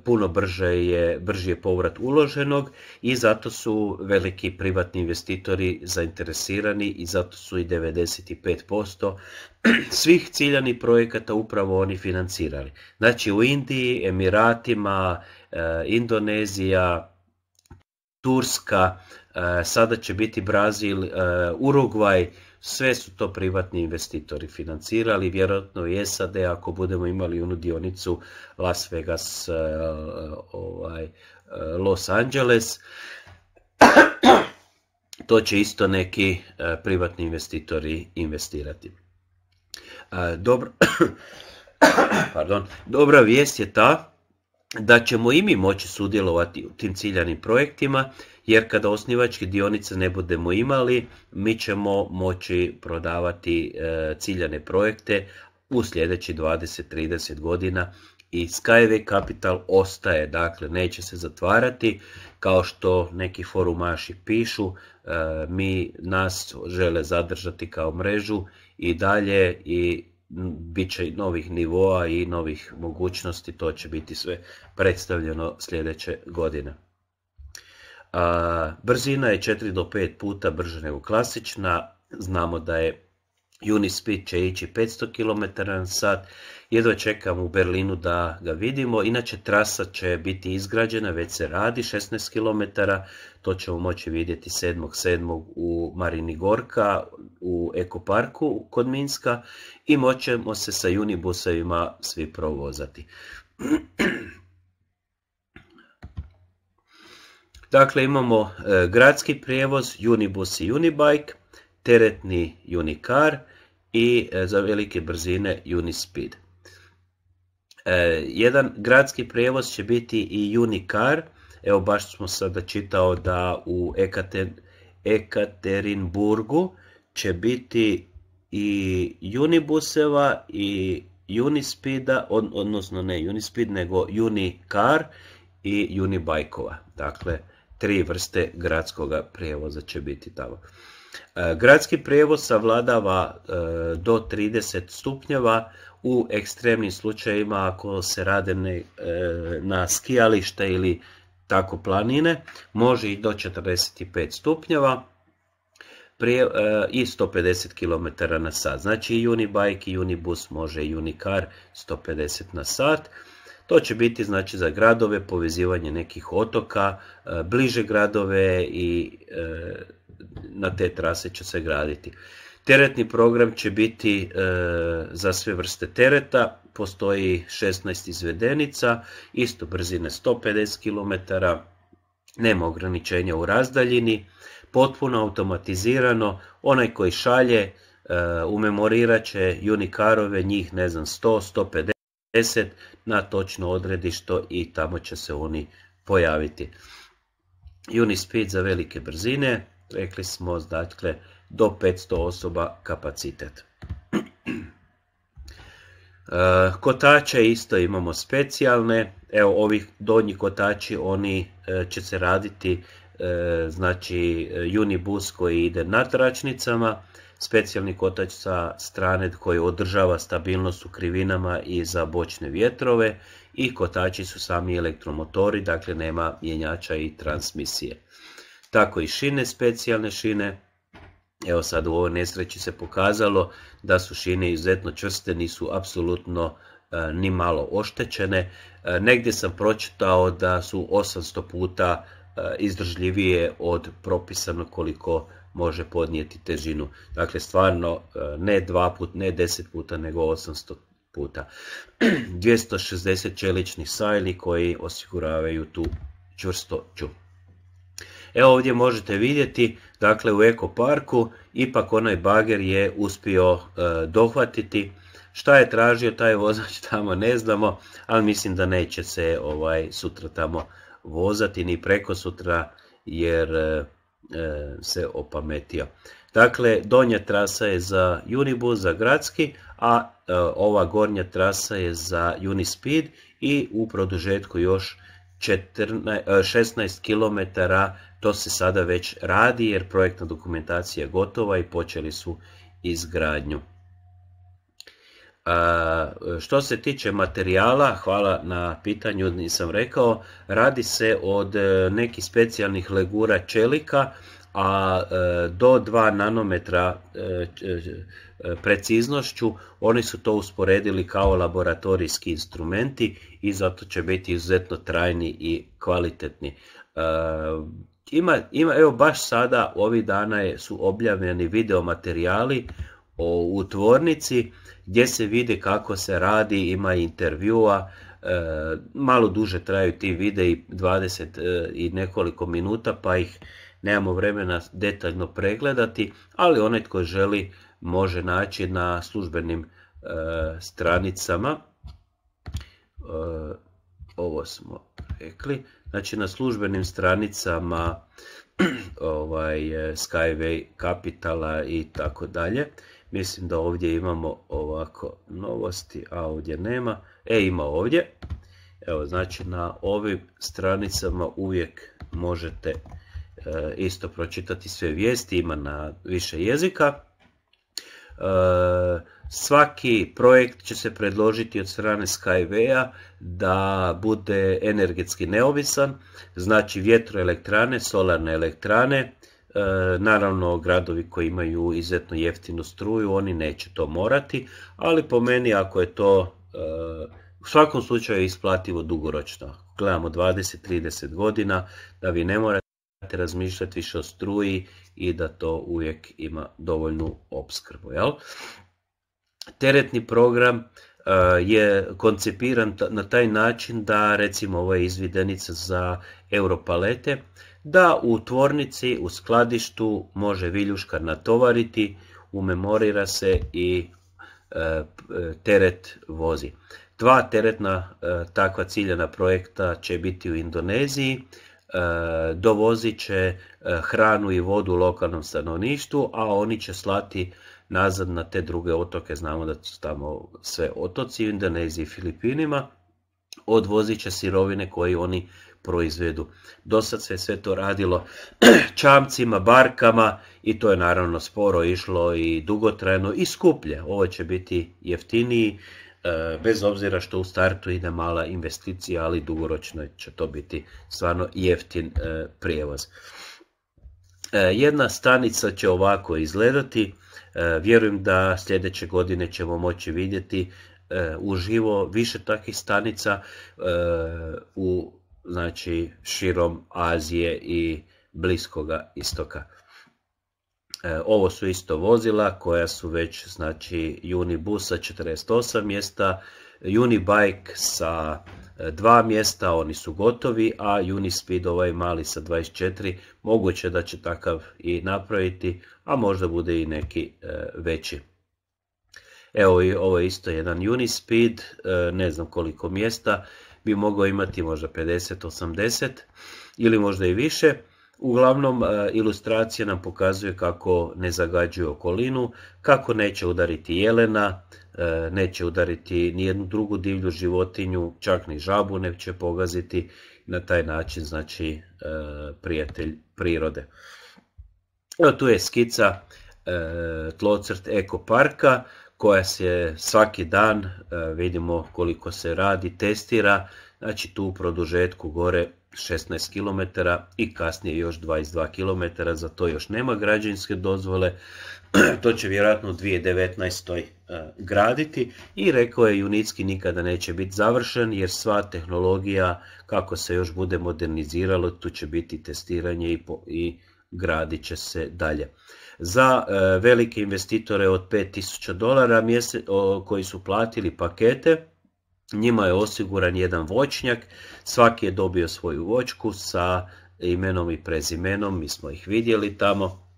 puno brže je brži je povrat uloženog i zato su veliki privatni investitori zainteresirani i zato su i 95% *clears throat* svih ciljanih projekata upravo oni financirali. Znači u Indiji, Emiratima, e, Indonezija, Turska, sada će biti Brazil, Urugvaj, sve su to privatni investitori financirali, vjerojatno i SAD ako budemo imali onu dionicu Las Vegas, e, ovaj, e, Los Angeles. *clears throat* To će isto neki e, privatni investitori investirati. Dobro, *clears throat* pardon, dobra vijest je ta da ćemo i mi moći sudjelovati u tim ciljanim projektima, jer kada osnivačke dionice ne budemo imali, mi ćemo moći prodavati e, ciljane projekte u sljedeći 20-30 godina i Skyway Capital ostaje, dakle neće se zatvarati, kao što neki forumaši pišu, e, mi nas žele zadržati kao mrežu i dalje i bit će novih nivoa i novih mogućnosti, to će biti sve predstavljeno sljedeće godine. brzina je 4 do 5 puta brža nego klasična, znamo da je Unispeed će ići 500 km na sat, Jedva čekam u Berlinu da ga vidimo, inače trasa će biti izgrađena, već se radi 16 km, to ćemo moći vidjeti 7.7. u Marini Gorka u Ekoparku kod Minska i moćemo se sa unibusevima svi provozati. Dakle, imamo e, gradski prijevoz, Unibus i Unibike, teretni unikar i e, za velike brzine Unispeed. E, jedan gradski prijevoz će biti i Unicar. Evo baš smo sada čitao da u Ekaterinburgu će biti i Unibuseva i Unispida, odnosno ne unispid, nego Unicar i Unibajkova. Dakle, tri vrste gradskog prijevoza će biti tamo. E, gradski prijevoz savladava e, do 30 stupnjeva u ekstremnim slučajevima ako se rade e, na skijalište ili tako planine, može i do 45 stupnjeva prije, e, i 150 km na sat. Znači i unibike i unibus može i unikar 150 na sat. To će biti znači za gradove, povezivanje nekih otoka, e, bliže gradove i na te trase će se graditi. Teretni program će biti e, za sve vrste tereta, postoji 16 izvedenica, isto brzine 150 km, nema ograničenja u razdaljini, potpuno automatizirano, onaj koji šalje e, umemorirat će unikarove, njih ne znam 100, 150 na točno odredišto i tamo će se oni pojaviti. Unispeed za velike brzine, rekli smo, dakle, do 500 osoba kapacitet. *clears throat* Eh, kotače isto imamo specijalne, evo ovi donji kotači oni eh, će se raditi eh, znači unibus koji ide na tračnicama, specijalni kotač sa strane koji održava stabilnost u krivinama i za bočne vjetrove i kotači su sami elektromotori, dakle nema mjenjača i transmisije. Tako i šine, specijalne šine, Evo sad u ovoj nesreći se pokazalo da su šine izuzetno čvrste, nisu apsolutno e, ni malo oštećene. E, negdje sam pročitao da su 800 puta e, izdržljivije od propisano koliko može podnijeti težinu. Dakle, stvarno ne dva puta, ne deset puta, nego 800 puta. 260 *clears throat* čeličnih sajli koji osiguravaju tu čvrstoću. Evo ovdje možete vidjeti, dakle u Eko parku ipak onaj bager je uspio e, dohvatiti. Šta je tražio taj vozač *laughs* tamo ne znamo, ali mislim da neće se ovaj sutra tamo vozati ni preko sutra jer e, e, se opametio. Dakle, donja trasa je za Unibus, za gradski, a ova gornja trasa je za Unispeed i u produžetku još 14, 16 km to se sada već radi jer projektna dokumentacija je gotova i počeli su izgradnju. što se tiče materijala, hvala na pitanju, nisam rekao, radi se od e, nekih specijalnih legura čelika, a e, do 2 nanometra e, preciznošću oni su to usporedili kao laboratorijski instrumenti i zato će biti izuzetno trajni i kvalitetni ima, ima, evo baš sada, ovih dana je, su objavljeni video o, u tvornici gdje se vidi kako se radi, ima intervjua, e, malo duže traju ti videi, 20 e, i nekoliko minuta, pa ih nemamo vremena detaljno pregledati, ali onaj tko želi može naći na službenim e, stranicama. E, ovo smo rekli. Znači na službenim stranicama *clears throat* ovaj, e, Skyway Capitala i tako dalje. Mislim da ovdje imamo ovako novosti, a ovdje nema. E, ima ovdje. Evo, znači na ovim stranicama uvijek možete e, isto pročitati sve vijesti, ima na više jezika. E, Svaki projekt će se predložiti od strane skyway da bude energetski neovisan, znači vjetroelektrane, solarne elektrane, e, naravno gradovi koji imaju izuzetno jeftinu struju, oni neće to morati, ali po meni ako je to e, u svakom slučaju isplativo dugoročno, gledamo 20-30 godina, da vi ne morate razmišljati više o struji i da to uvijek ima dovoljnu opskrbu teretni program uh, je koncipiran na taj način da recimo ovo je izvidenica za europalete, da u tvornici, u skladištu može viljuškar natovariti, umemorira se i uh, teret vozi. Dva teretna uh, takva ciljena projekta će biti u Indoneziji, dovozit će hranu i vodu lokalnom stanovništvu, a oni će slati nazad na te druge otoke, znamo da su tamo sve otoci u Indoneziji i Filipinima, odvozit će sirovine koje oni proizvedu. Do sad se sve to radilo *clears throat* čamcima, barkama i to je naravno sporo išlo i dugotrajno i skuplje. Ovo će biti jeftiniji, e, bez obzira što u startu ide mala investicija, ali dugoročno će to biti stvarno jeftin e, prijevoz. E, jedna stanica će ovako izgledati, E, vjerujem da sljedeće godine ćemo moći vidjeti e, uživo više takvih stanica e, u znači širom Azije i Bliskoga istoka. Ovo su isto vozila koja su već znači Unibus sa 48 mjesta, Unibike sa E, dva mjesta, oni su gotovi, a Unispeed ovaj mali sa 24 moguće da će takav i napraviti, a možda bude i neki e, veći. Evo i ovo je isto jedan Unispeed, e, ne znam koliko mjesta, bi mogao imati možda 50-80 ili možda i više. Uglavnom, ilustracija nam pokazuje kako ne zagađuje okolinu, kako neće udariti jelena, E, neće udariti ni jednu drugu divlju životinju, čak ni žabu neće pogaziti na taj način znači e, prijatelj prirode. Evo tu je skica e, tlocrt ekoparka koja se svaki dan vidimo koliko se radi, testira, znači tu u produžetku gore 16 km i kasnije još 22 km, za to još nema građanske dozvole, *clears throat* to će vjerojatno u 2019. E, graditi i rekao je Junicki nikada neće biti završen jer sva tehnologija kako se još bude moderniziralo tu će biti testiranje i, i gradit će se dalje. Za e, velike investitore od 5000 dolara koji su platili pakete, njima je osiguran jedan voćnjak, svaki je dobio svoju voćku sa imenom i prezimenom, mi smo ih vidjeli tamo,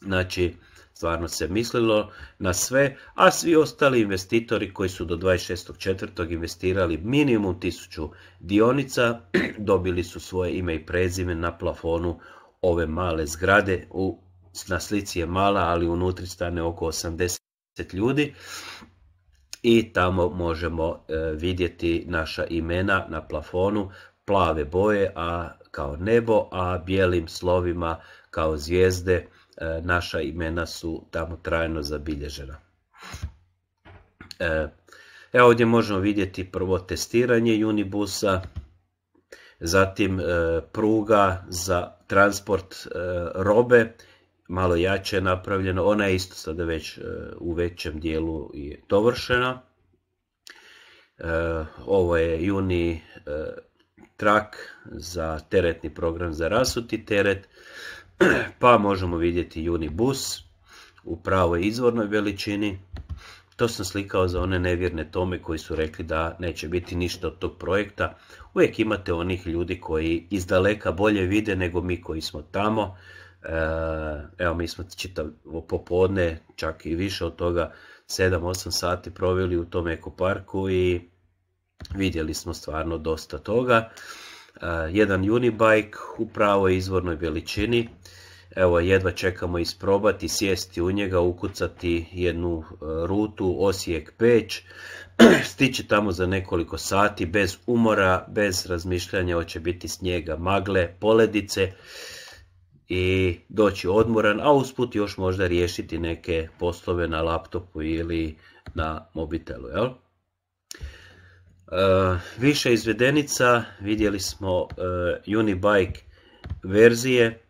znači stvarno se mislilo na sve, a svi ostali investitori koji su do 26.4. investirali minimum 1000 dionica, *clears throat* dobili su svoje ime i prezime na plafonu ove male zgrade, na slici je mala, ali unutri stane oko 80 ljudi i tamo možemo e, vidjeti naša imena na plafonu plave boje a kao nebo, a bijelim slovima kao zvijezde e, naša imena su tamo trajno zabilježena. E, evo ovdje možemo vidjeti prvo testiranje Unibusa, zatim pruga za transport robe malo jače napravljeno, ona je isto sada već e, u većem dijelu i dovršena. E, ovo je juni e, trak za teretni program za rasuti teret, *clears throat* pa možemo vidjeti juni bus u pravoj izvornoj veličini. To sam slikao za one nevjerne tome koji su rekli da neće biti ništa od tog projekta. Uvijek imate onih ljudi koji iz daleka bolje vide nego mi koji smo tamo. Evo, mi smo čitavo popodne, čak i više od toga, 7-8 sati proveli u tom ekoparku i vidjeli smo stvarno dosta toga. E, jedan unibike u pravoj izvornoj veličini, evo jedva čekamo isprobati, sjesti u njega, ukucati jednu e, rutu Osijek Peć, *clears throat* stići tamo za nekoliko sati bez umora, bez razmišljanja hoće biti snijega, magle, poledice i doći odmoran, a usput još možda riješiti neke poslove na laptopu ili na mobitelu. Jel? E, više izvedenica, vidjeli smo e, Unibike verzije,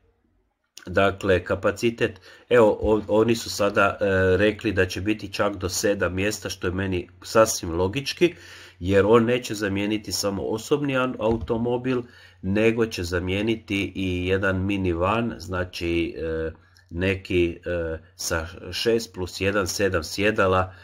dakle kapacitet, evo oni su sada e, rekli da će biti čak do 7 mjesta što je meni sasvim logički jer on neće zamijeniti samo osobni automobil nego će zamijeniti i jedan minivan, znači e, neki e, sa 6 plus 1, 7 sjedala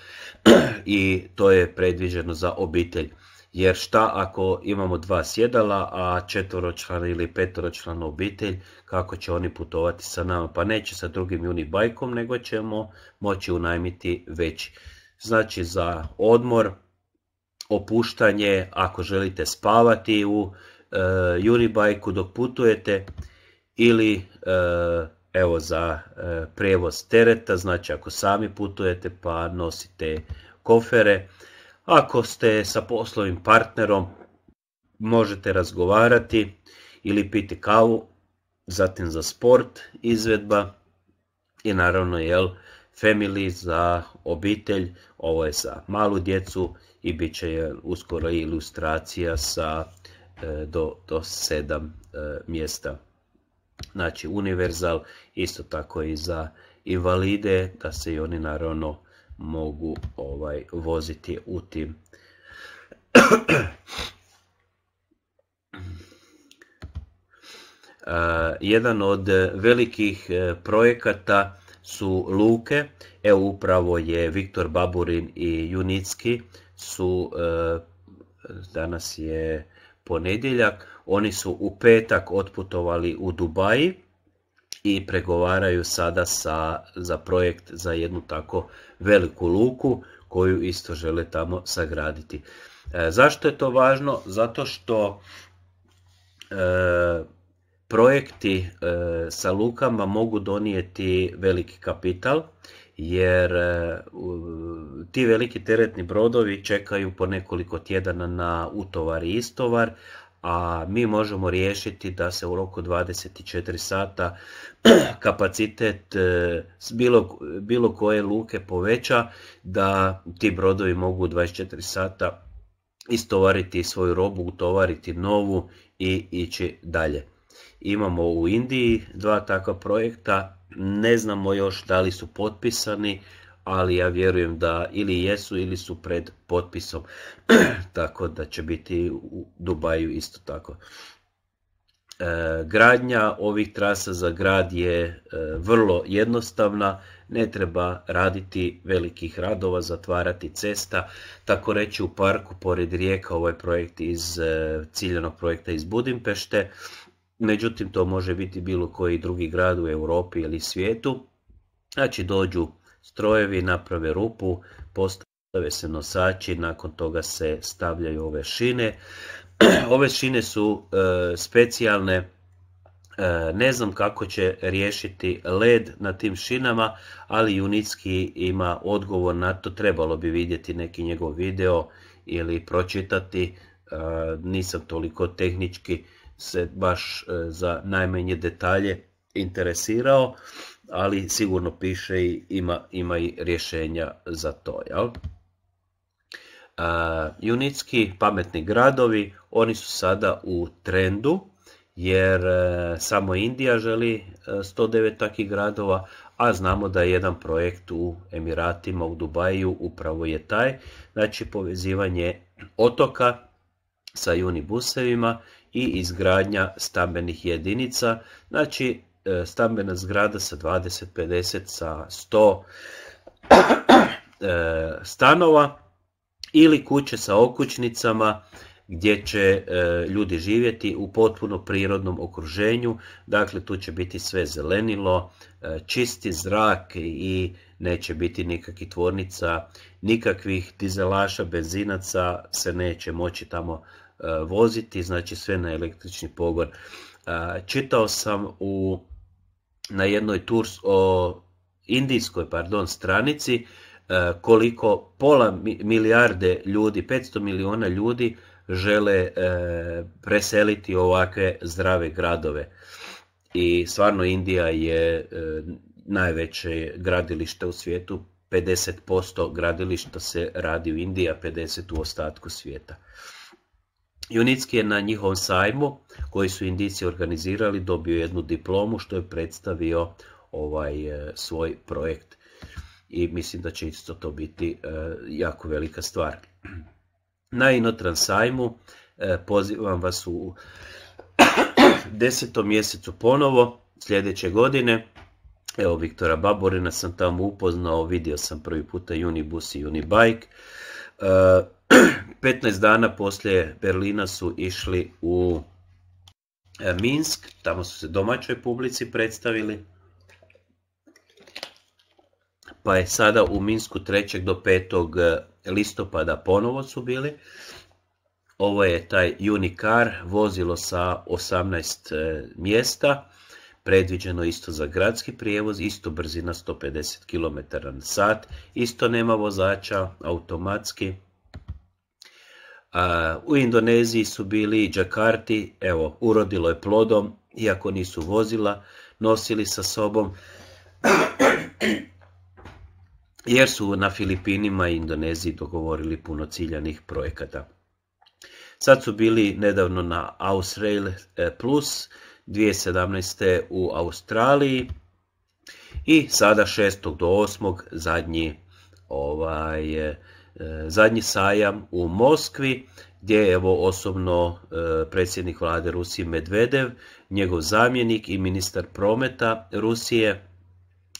*clears throat* i to je predviđeno za obitelj. Jer šta ako imamo dva sjedala, a četvoročlan ili petoročlan obitelj, kako će oni putovati sa nama? Pa neće sa drugim unibajkom, nego ćemo moći unajmiti veći. Znači za odmor, opuštanje, ako želite spavati u Eh, bajku dok putujete ili eh, evo za eh, prevoz tereta, znači ako sami putujete pa nosite kofere. Ako ste sa poslovim partnerom možete razgovarati ili piti kavu, zatim za sport izvedba i naravno jel family za obitelj, ovo je za malu djecu i bit će uskoro ilustracija sa E, do, do e, mjesta. Znači univerzal isto tako i za invalide da se i oni naravno mogu ovaj voziti u tim *clears throat* e, jedan od velikih projekata su luke, evo upravo je Viktor Baburin i Junicki su, danas je ponedjeljak. Oni su u petak otputovali u Dubaji i pregovaraju sada sa, za projekt za jednu tako veliku luku koju isto žele tamo sagraditi. E, zašto je to važno? Zato što e, projekti e, sa lukama mogu donijeti veliki kapital jer e, ti veliki teretni brodovi čekaju po nekoliko tjedana na utovar i istovar, a mi možemo riješiti da se u roku 24 sata *clears throat* kapacitet e, bilo, bilo koje luke poveća, da ti brodovi mogu 24 sata istovariti svoju robu, utovariti novu i ići dalje. Imamo u Indiji dva takva projekta, ne znamo još da li su potpisani, ali ja vjerujem da ili jesu ili su pred potpisom. *clears throat* tako da će biti u Dubaju isto tako. E, gradnja ovih trasa za grad je e, vrlo jednostavna, ne treba raditi velikih radova, zatvarati cesta, tako reći u parku pored rijeka ovaj projekt iz e, ciljenog projekta iz Budimpešte. Međutim, to može biti bilo koji drugi grad u Europi ili svijetu. Znači dođu strojevi, naprave rupu, postave se nosači, nakon toga se stavljaju ove šine. *clears throat* Ove šine su e, specijalne, e, ne znam kako će riješiti led na tim šinama, ali Junicki ima odgovor na to, trebalo bi vidjeti neki njegov video ili pročitati, e, nisam toliko tehnički se baš e, za najmanje detalje interesirao, ali sigurno piše i ima, ima i rješenja za to. Jel? Junitski pametni gradovi, oni su sada u trendu, jer e, samo Indija želi 109 e, takih gradova, a znamo da je jedan projekt u Emiratima, u Dubaju, upravo je taj, znači povezivanje otoka sa junibusevima i izgradnja stambenih jedinica. Znači, e, stambena zgrada sa 20, 50, sa 100 e, stanova ili kuće sa okućnicama gdje će e, ljudi živjeti u potpuno prirodnom okruženju. Dakle, tu će biti sve zelenilo, čisti zrak i neće biti nikakvih tvornica, nikakvih dizelaša, benzinaca se neće moći tamo E, voziti, znači sve na električni pogon. E, čitao sam u, na jednoj turs o indijskoj pardon, stranici e, koliko pola milijarde ljudi, 500 miliona ljudi žele preseliti ovakve zdrave gradove. I stvarno Indija je najveće gradilište u svijetu, 50% gradilišta se radi u Indiji, a 50% u ostatku svijeta. Junitski je na njihovom sajmu koji su indici organizirali dobio jednu diplomu što je predstavio ovaj e, svoj projekt i mislim da će isto to biti e, jako velika stvar. *clears throat* Na Inotran sajmu e, pozivam vas u *clears throat* desetom mjesecu ponovo sljedeće godine. Evo Viktora Baborina sam tamo upoznao, vidio sam prvi puta Unibus i Unibike. 15 dana poslije Berlina su išli u e, Minsk, tamo su se domaćoj publici predstavili. Pa je sada u Minsku 3. do 5. E, listopada ponovo su bili. Ovo je taj Unicar, vozilo sa 18 e, mjesta, predviđeno isto za gradski prijevoz, isto brzina 150 km na sat, isto nema vozača, automatski, u Indoneziji su bili džakarti, evo, urodilo je plodom, iako nisu vozila, nosili sa sobom, *clears throat* jer su na Filipinima i Indoneziji dogovorili puno ciljanih projekata. Sad su bili nedavno na Ausrail e, Plus, 2017. u Australiji i sada 6. do 8. zadnji ovaj, e, E, zadnji sajam u Moskvi gdje je evo osobno e, predsjednik vlade Rusije Medvedev, njegov zamjenik i ministar prometa Rusije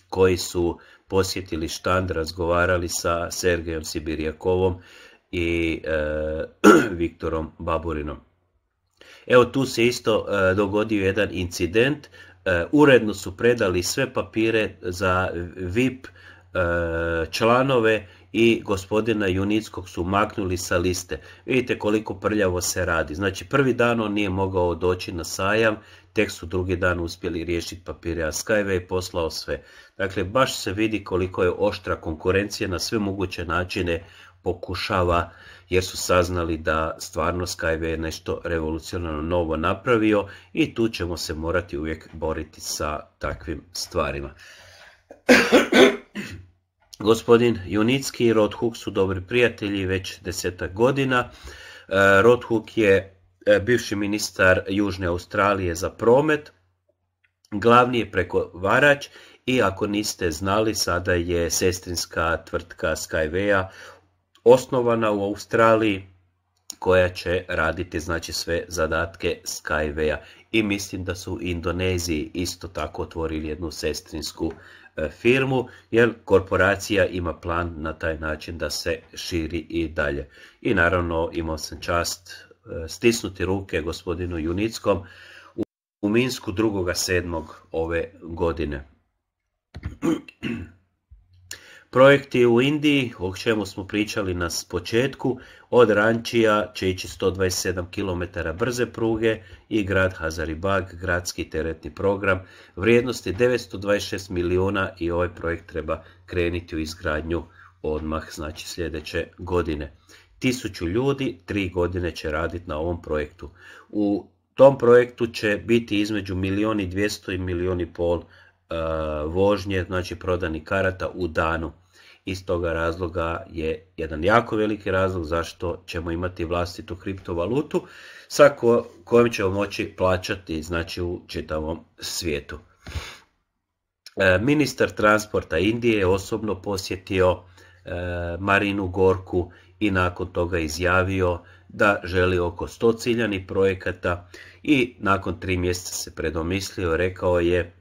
koji su posjetili štand, razgovarali sa Sergejom Sibirjakovom i e, *clears throat* Viktorom Baburinom. Evo tu se isto dogodio jedan incident, uredno su predali sve papire za VIP članove i gospodina Junickog su maknuli sa liste. Vidite koliko prljavo se radi. Znači prvi dan on nije mogao doći na sajam, tek su drugi dan uspjeli riješiti papire, a Skyway poslao sve. Dakle, baš se vidi koliko je oštra konkurencija na sve moguće načine pokušava jer su saznali da stvarno Skyway je nešto revolucionarno novo napravio i tu ćemo se morati uvijek boriti sa takvim stvarima. Gospodin Junicki i Rothuk su dobri prijatelji već desetak godina. E, Rothuk je e, bivši ministar Južne Australije za promet, glavni je prekovarač i ako niste znali, sada je sestrinska tvrtka Skyway-a osnovana u Australiji koja će raditi znači sve zadatke Skyway-a. i mislim da su u Indoneziji isto tako otvorili jednu sestrinsku E, firmu, jer korporacija ima plan na taj način da se širi i dalje. I naravno imao sam čast e, stisnuti ruke gospodinu Junickom u Minsku 2.7. ove godine. *clears throat* Projekti u Indiji, o čemu smo pričali na početku, od Rančija će ići 127 km brze pruge i grad Hazaribag, gradski teretni program, vrijednosti 926 milijuna i ovaj projekt treba krenuti u izgradnju odmah, znači sljedeće godine. Tisuću ljudi tri godine će raditi na ovom projektu. U tom projektu će biti između milijun i dvijesto i milijun i pol e, vožnje, znači prodani karata u danu. Iz toga razloga je jedan jako veliki razlog zašto ćemo imati vlastitu kriptovalutu sa kojom ćemo moći plaćati znači, u čitavom svijetu. E, ministar transporta Indije je osobno posjetio e, Marinu Gorku i nakon toga izjavio da želi oko 100 ciljanih projekata i nakon tri mjeseca se predomislio, rekao je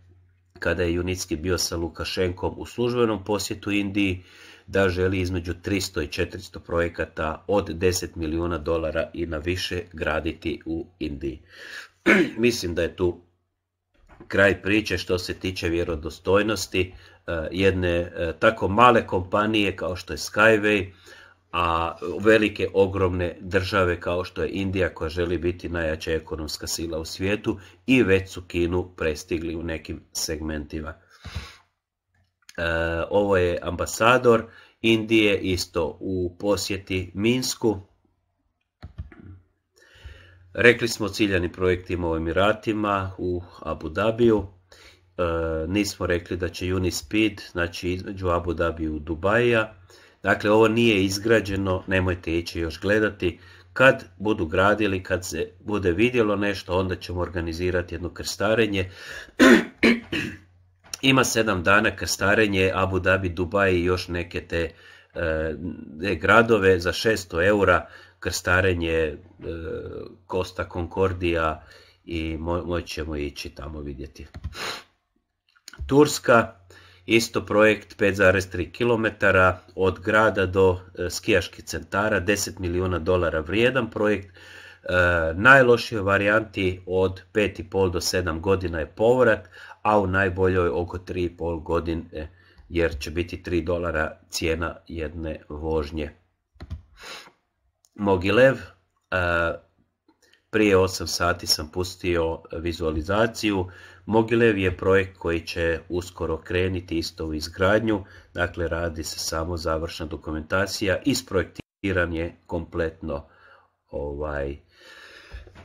kada je Junicki bio sa Lukašenkom u službenom posjetu Indiji, da želi između 300 i 400 projekata od 10 milijuna dolara i na više graditi u Indiji. *clears throat* Mislim da je tu kraj priče što se tiče vjerodostojnosti eh, jedne eh, tako male kompanije kao što je Skyway, a velike ogromne države kao što je Indija koja želi biti najjača ekonomska sila u svijetu i već su Kinu prestigli u nekim segmentima. E, ovo je ambasador Indije isto u posjeti Minsku. Rekli smo ciljani projektima u Emiratima, u Abu Dhabiju. E, nismo rekli da će Unispeed, znači između Abu Dhabi i Dubaja, Dakle, ovo nije izgrađeno, nemojte ići još gledati. Kad budu gradili, kad se bude vidjelo nešto, onda ćemo organizirati jedno krstarenje. *clears throat* Ima sedam dana krstarenje, Abu Dhabi, Dubai i još neke te eh, gradove za 600 eura. Krstarenje Kosta, eh, Concordia i moćemo ići tamo vidjeti. Turska, Isto projekt 5,3 km od grada do e, skijaških centara, 10 milijuna dolara vrijedan projekt. E, najlošije najlošijoj varijanti od 5,5 do 7 godina je povrat, a u najboljoj oko 3,5 godine jer će biti 3 dolara cijena jedne vožnje. Mogilev, e, prije 8 sati sam pustio vizualizaciju Mogilev je projekt koji će uskoro krenuti isto u izgradnju, dakle radi se samo završna dokumentacija, isprojektiran je kompletno ovaj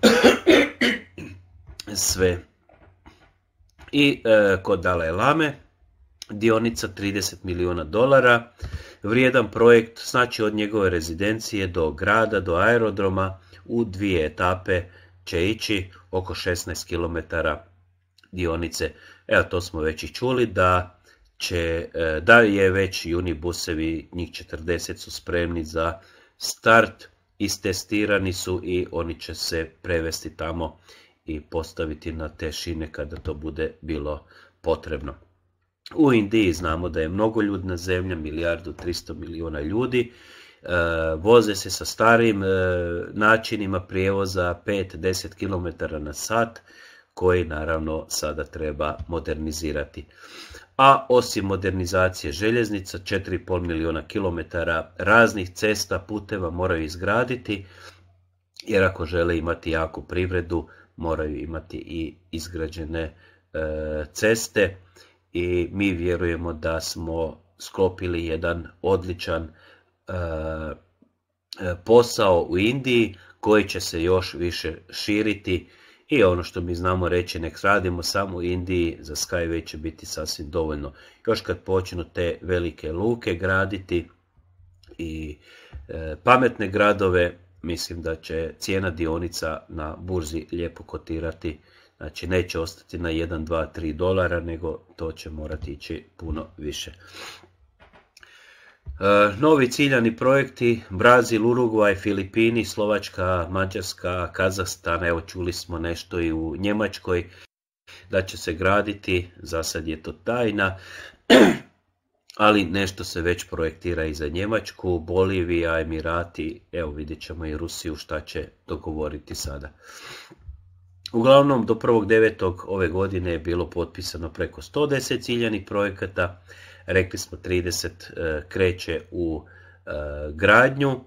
*clears throat* sve. I e, kod Dalaj Lame, dionica 30 milijuna dolara, vrijedan projekt, znači od njegove rezidencije do grada, do aerodroma, u dvije etape će ići oko 16 km dionice. Evo to smo već i čuli da će, e, da je već Unibusevi, njih 40 su spremni za start, istestirani su i oni će se prevesti tamo i postaviti na te šine kada to bude bilo potrebno. U Indiji znamo da je mnogoljudna zemlja, milijardu 300 milijuna ljudi, e, voze se sa starim e, načinima prijevoza 5-10 km na sat, koji naravno sada treba modernizirati. A osim modernizacije željeznica, 4,5 milijuna kilometara raznih cesta, puteva moraju izgraditi, jer ako žele imati jaku privredu, moraju imati i izgrađene e, ceste i mi vjerujemo da smo sklopili jedan odličan e, e, posao u Indiji koji će se još više širiti i ono što mi znamo reći, nek radimo samo u Indiji, za Skyway će biti sasvim dovoljno. Još kad počnu te velike luke graditi i e, pametne gradove, mislim da će cijena dionica na burzi lijepo kotirati. Znači neće ostati na 1, 2, 3 dolara, nego to će morati ići puno više. Eh, novi ciljani projekti Brazil, Uruguay, Filipini, Slovačka, Mađarska, Kazahstan, evo čuli smo nešto i u Njemačkoj da će se graditi, za sad je to tajna, *clears throat* ali nešto se već projektira i za Njemačku, Bolivija, Emirati, evo vidjet ćemo i Rusiju šta će dogovoriti sada. Uglavnom, do 1.9. ove godine je bilo potpisano preko 110 ciljanih projekata, rekli smo 30 e, kreće u e, gradnju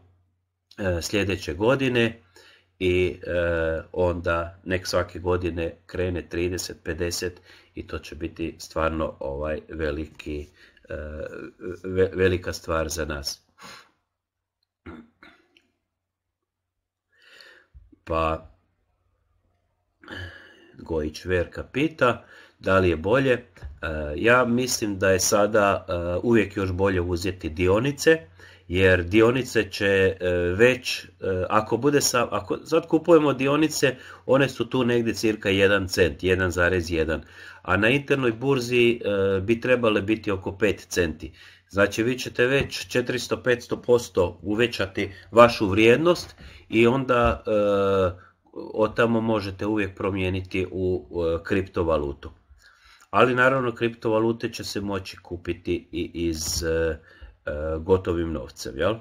e, sljedeće godine i onda nek svake godine krene 30, 50 i to će biti stvarno ovaj veliki, velika stvar za nas. Pa Gojić Verka pita, da li je bolje. E, ja mislim da je sada e, uvijek još bolje uzeti dionice, jer dionice će e, već, ako bude sa, ako sad kupujemo dionice, one su tu negdje cirka 1 cent, 1,1, a na internoj burzi bi trebale biti oko 5 centi. Znači vi ćete već 400-500% uvećati vašu vrijednost i onda od tamo možete uvijek promijeniti u kriptovalutu ali naravno kriptovalute će se moći kupiti i iz e, e, gotovim novcem, jel?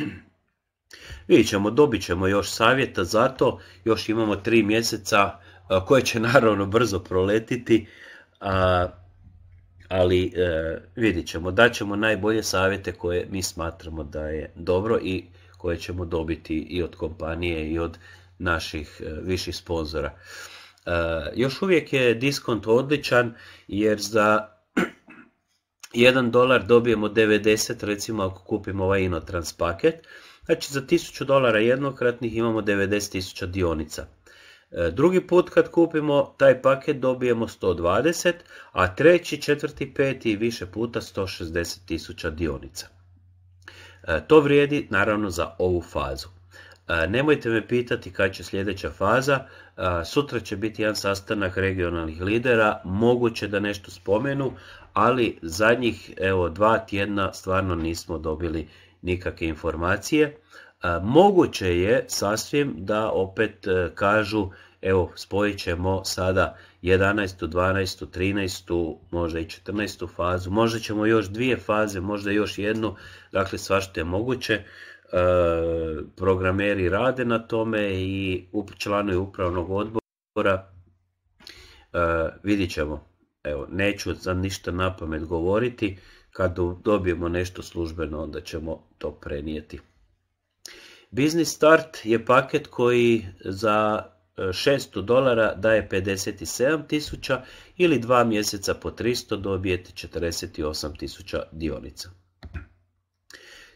*clears throat* Vidjet ćemo, dobit ćemo još savjeta za to, još imamo tri mjeseca e, koje će naravno brzo proletiti, ali vidjet ćemo, daćemo najbolje savjete koje mi smatramo da je dobro i koje ćemo dobiti i od kompanije i od naših viših sponzora. E, još uvijek je diskont odličan jer za 1 *clears throat* dolar dobijemo 90 recimo ako kupimo ovaj Inotrans paket. Znači za 1000 dolara jednokratnih imamo 90.000 dionica. E, drugi put kad kupimo taj paket dobijemo 120, a treći, četvrti, peti i više puta 160.000 dionica. E, to vrijedi naravno za ovu fazu. Nemojte me pitati kad će sljedeća faza. Sutra će biti jedan sastanak regionalnih lidera. Moguće da nešto spomenu, ali zadnjih evo, dva tjedna stvarno nismo dobili nikakve informacije. Moguće je sasvim da opet e, kažu evo spojit ćemo sada 11. 12. 13. možda i 14. fazu, možda ćemo još dvije faze, možda još jednu, dakle svašta je moguće. E, programeri rade na tome i članovi upravnog odbora e, vidjet ćemo evo neću za ništa napamet govoriti kad dobijemo nešto službeno onda ćemo to prenijeti Business Start je paket koji za 600 e, dolara daje 57.000, ili dva mjeseca po 300 dobijete 48.000 dionica.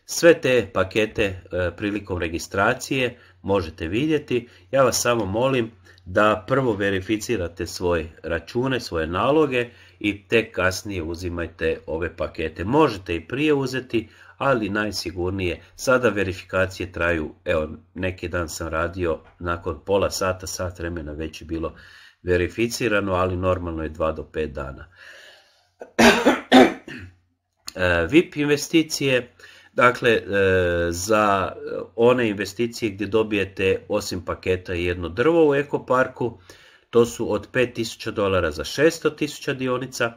Sve te pakete e, prilikom registracije možete vidjeti. Ja vas samo molim da prvo verificirate svoje račune, svoje naloge i tek kasnije uzimajte ove pakete. Možete i prije uzeti, ali najsigurnije. Sada verifikacije traju, evo neki dan sam radio, nakon pola sata, sat vremena već je bilo verificirano, ali normalno je 2 do 5 dana. *clears throat* E, VIP investicije Dakle, e, za one investicije gdje dobijete osim paketa jedno drvo u ekoparku, to su od 5000 dolara za 600.000 dionica,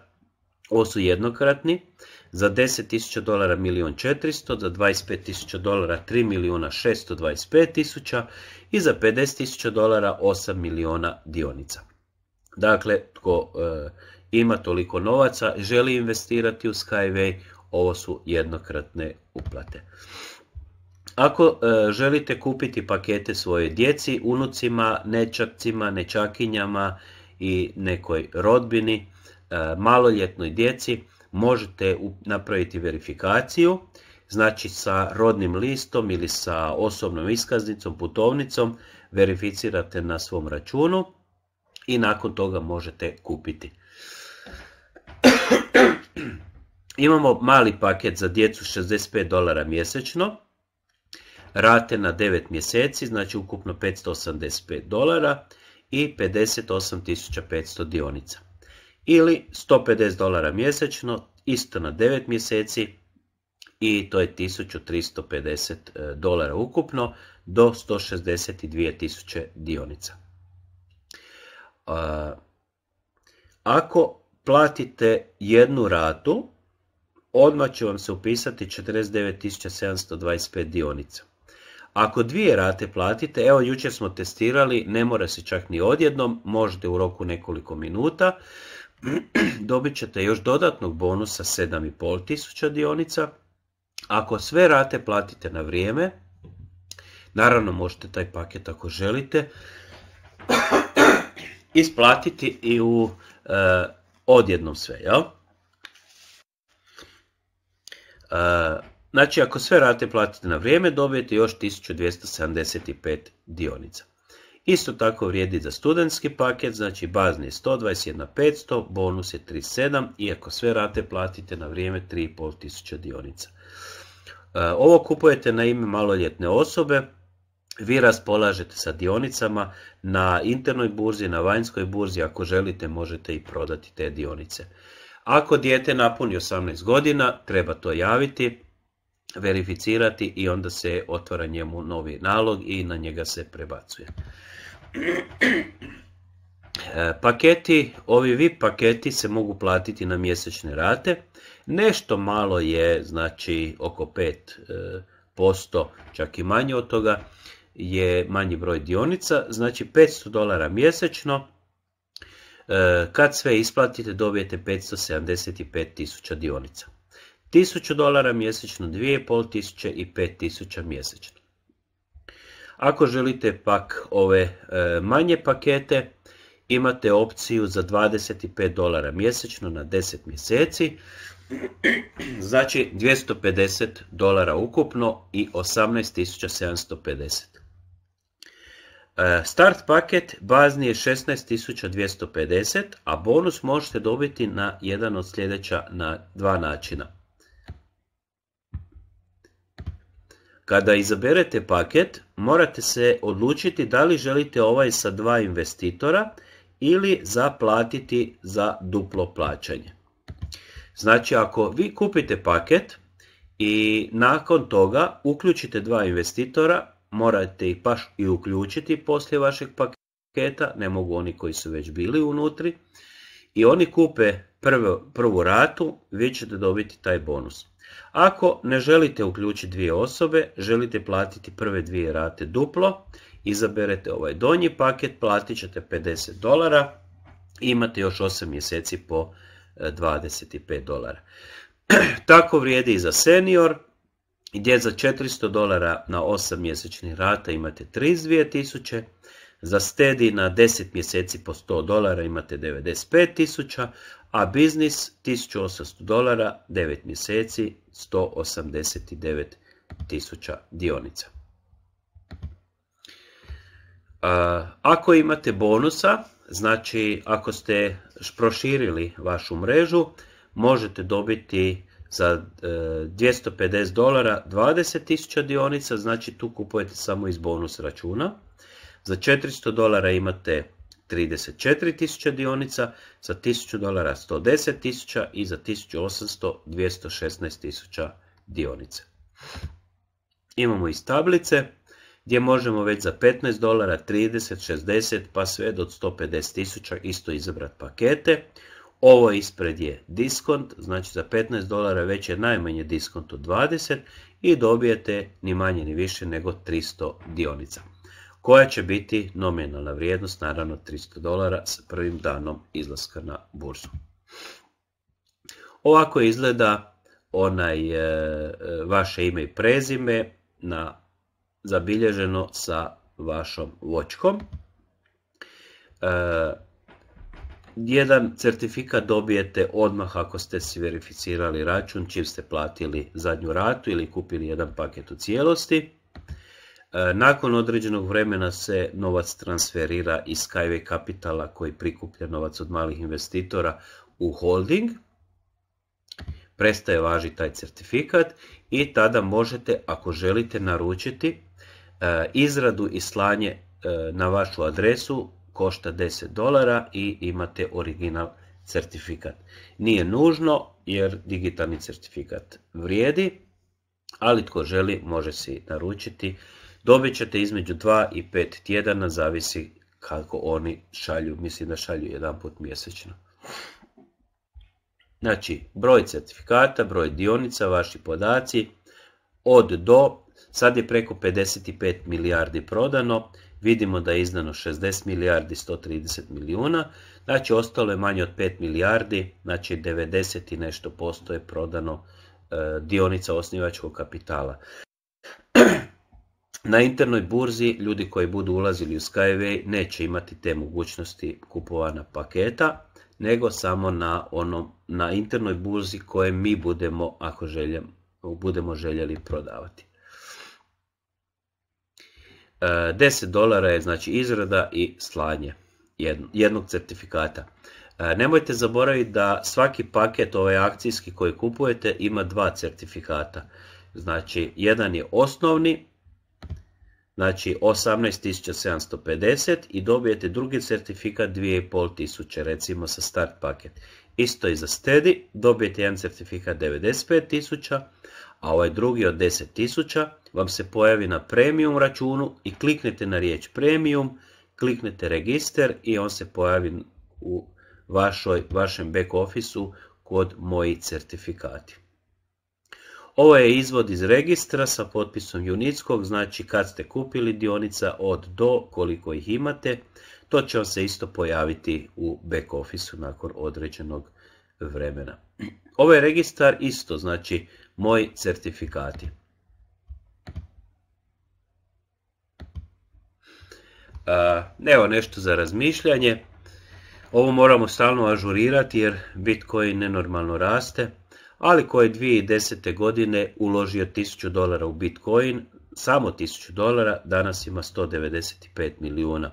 ovo su jednokratni, za 10.000 dolara 1.400.000, za 25.000 dolara 3 i za 50.000 dolara 8 dionica. Dakle, tko e, ima toliko novaca, želi investirati u Skyway, ovo su jednokratne uplate. Ako e, želite kupiti pakete svoje djeci, unucima, nečakcima, nečakinjama i nekoj rodbini, e, maloljetnoj djeci, možete napraviti verifikaciju, znači sa rodnim listom ili sa osobnom iskaznicom, putovnicom, verificirate na svom računu i nakon toga možete kupiti. Imamo mali paket za djecu 65 dolara mjesečno, rate na 9 mjeseci, znači ukupno 585 dolara i 58.500 dionica. Ili 150 dolara mjesečno, isto na 9 mjeseci i to je 1350 e, dolara ukupno do 162.000 dionica. Ako platite jednu ratu, odmah će vam se upisati 49.725 dionica. Ako dvije rate platite, evo jučer smo testirali, ne mora se čak ni odjednom, možete u roku nekoliko minuta, *clears throat* dobit ćete još dodatnog bonusa 7.500 dionica. Ako sve rate platite na vrijeme, naravno možete taj paket ako želite, *clears throat* isplatiti i u e, odjednom sve, jel? Znači, ako sve rate platite na vrijeme, dobijete još 1275 dionica. Isto tako vrijedi za studentski paket, znači bazni je 121.500, bonus je 37 i ako sve rate platite na vrijeme 3.500 dionica. Ovo kupujete na ime maloljetne osobe, vi raspolažete sa dionicama na internoj burzi, na vanjskoj burzi, ako želite možete i prodati te dionice. Ako dijete napuni 18 godina, treba to javiti, verificirati i onda se otvara njemu novi nalog i na njega se prebacuje. E, paketi, ovi VIP paketi se mogu platiti na mjesečne rate. Nešto malo je, znači oko 5%, e, čak i manje od toga, je manji broj dionica. Znači 500 dolara mjesečno E, kad sve isplatite dobijete 575 tisuća dionica. 1000 dolara mjesečno, 2500 i 5000 mjesečno. Ako želite pak ove e, manje pakete, imate opciju za 25 dolara mjesečno na 10 mjeseci, znači 250 dolara ukupno i 18.750. E, start paket bazni je 16.250, a bonus možete dobiti na jedan od sljedeća na dva načina. Kada izaberete paket, morate se odlučiti da li želite ovaj sa dva investitora ili zaplatiti za duplo plaćanje. Znači ako vi kupite paket i nakon toga uključite dva investitora, morate ih baš i uključiti poslije vašeg paketa, ne mogu oni koji su već bili unutri. I oni kupe prvu, prvu ratu, vi ćete dobiti taj bonus. Ako ne želite uključiti dvije osobe, želite platiti prve dvije rate duplo, izaberete ovaj donji paket, platit ćete 50 dolara imate još 8 mjeseci po 25 e, dolara. *clears throat* Tako vrijedi i za senior, gdje za 400 dolara na 8 mjesečnih rata imate tisuće, za stedi na 10 mjeseci po 100 dolara imate 95.000, a biznis 1800 dolara 9 mjeseci 189.000 dionica. Ako imate bonusa, znači ako ste proširili vašu mrežu, možete dobiti za e, 250 dolara 20.000 dionica, znači tu kupujete samo iz bonus računa. Za 400 dolara imate 34.000 dionica, za 1000 dolara 110.000 i za 1800 216.000 dionica. Imamo iz tablice gdje možemo već za 15 dolara, 30, 60 pa sve do 150.000 isto izabrati pakete. Ovo ispred je diskont, znači za 15 dolara već je najmanje diskont od 20 i dobijete ni manje ni više nego 300 dionica. Koja će biti nominalna vrijednost, naravno 300 dolara sa prvim danom izlaska na burzu. Ovako izgleda onaj e, vaše ime i prezime na zabilježeno sa vašom vočkom. E, jedan certifikat dobijete odmah ako ste si verificirali račun, čim ste platili zadnju ratu ili kupili jedan paket u cijelosti. E, nakon određenog vremena se novac transferira iz Skyway Capitala koji prikuplja novac od malih investitora u holding. Prestaje važi taj certifikat i tada možete, ako želite, naručiti e, izradu i slanje e, na vašu adresu košta 10 dolara i imate original certifikat. Nije nužno jer digitalni certifikat vrijedi, ali tko želi može si naručiti. Dobit ćete između 2 i 5 tjedana, zavisi kako oni šalju, mislim da šalju jedan put mjesečno. Znači, broj certifikata, broj dionica, vaši podaci, od do, sad je preko 55 milijardi prodano, vidimo da je izdano 60 milijardi 130 milijuna, znači ostalo je manje od 5 milijardi, znači 90 i nešto posto je prodano e, dionica osnivačkog kapitala. *clears throat* Na internoj burzi ljudi koji budu ulazili u Skyway neće imati te mogućnosti kupovana paketa, nego samo na, na internoj burzi koje mi budemo, ako budemo željeli prodavati. 10 e, dolara je znači izrada i slanje jednog certifikata. E, nemojte zaboraviti da svaki paket ovaj akcijski koji kupujete ima dva certifikata. Znači jedan je osnovni, znači 18.750 i dobijete drugi certifikat 2.500 recimo sa start paket. Isto i za Steady, dobijete jedan certifikat 95.000, a ovaj drugi od 10.000 vam se pojavi na premium računu i kliknete na riječ premium, kliknete register i on se pojavi u vašoj, vašem back officeu kod moji certifikati. Ovo je izvod iz registra sa potpisom Junickog, znači kad ste kupili dionica od do koliko ih imate, to će vam se isto pojaviti u back officeu nakon određenog vremena. Ovo je registar isto, znači moji certifikati. Evo nešto za razmišljanje. Ovo moramo stalno ažurirati jer Bitcoin nenormalno raste, ali ko je 2010. godine uložio 1000 dolara u Bitcoin, samo 1000 dolara, danas ima 195 milijuna.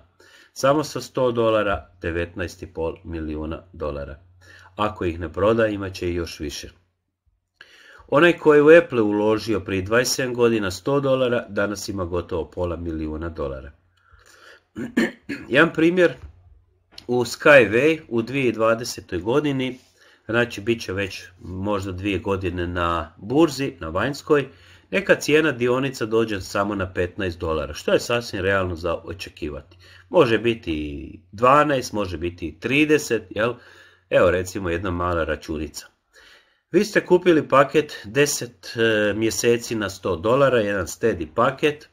Samo sa 100 dolara, 19,5 milijuna dolara. Ako ih ne proda, imat će i još više. Onaj koji u Apple uložio prije 27 godina 100 dolara, danas ima gotovo pola milijuna dolara. *clears throat* Jedan primjer, u Skyway u 2020. godini, znači bit će već možda dvije godine na burzi, na vanjskoj, neka cijena dionica dođe samo na 15 dolara, što je sasvim realno za očekivati. Može biti 12, može biti 30, jel? Evo recimo jedna mala računica. Vi ste kupili paket 10 e, mjeseci na 100 dolara, jedan steady paket,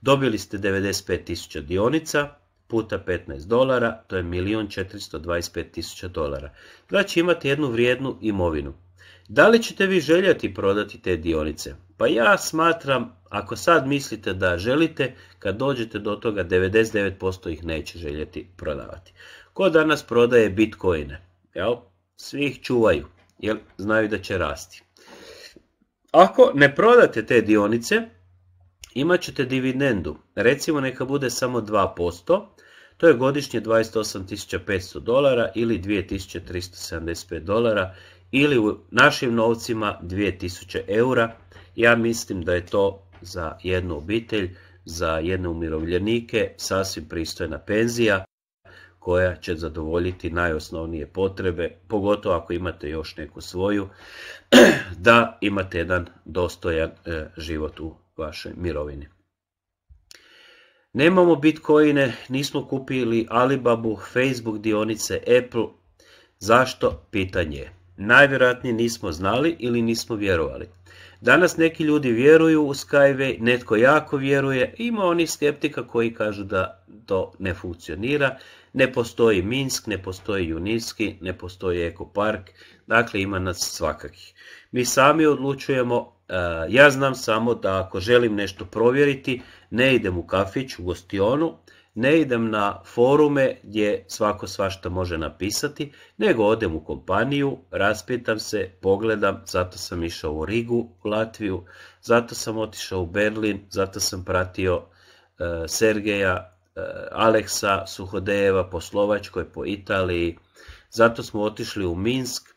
dobili ste 95.000 dionica puta 15 dolara, to je 1.425.000 dolara. Znači imati jednu vrijednu imovinu. Da li ćete vi željeti prodati te dionice? Pa ja smatram, ako sad mislite da želite, kad dođete do toga 99% ih neće željeti prodavati. Ko danas prodaje bitcoine? Svi ih čuvaju jer znaju da će rasti. Ako ne prodate te dionice, imat ćete dividendu. Recimo neka bude samo 2%, to je godišnje 28.500 dolara ili 2.375 dolara ili u našim novcima 2.000 eura. Ja mislim da je to za jednu obitelj, za jedne umirovljenike sasvim pristojna penzija koja će zadovoljiti najosnovnije potrebe, pogotovo ako imate još neku svoju, *clears throat* da imate jedan dostojan e, život u vašoj mirovini. Nemamo bitcoine, nismo kupili Alibabu, Facebook dionice, Apple. Zašto? Pitanje je. Najvjerojatnije nismo znali ili nismo vjerovali. Danas neki ljudi vjeruju u Skyway, netko jako vjeruje, ima onih skeptika koji kažu da to ne funkcionira, ne postoji Minsk, ne postoji Juninski, ne postoji Ekopark, dakle ima nas svakakih. Mi sami odlučujemo, e, ja znam samo da ako želim nešto provjeriti, ne idem u kafić, u gostionu, ne idem na forume gdje svako svašta može napisati, nego odem u kompaniju, raspitam se, pogledam, zato sam išao u Rigu, u Latviju, zato sam otišao u Berlin, zato sam pratio e, Sergeja Eh, Aleksa Suhodejeva po Slovačkoj, po Italiji. Zato smo otišli u Minsk,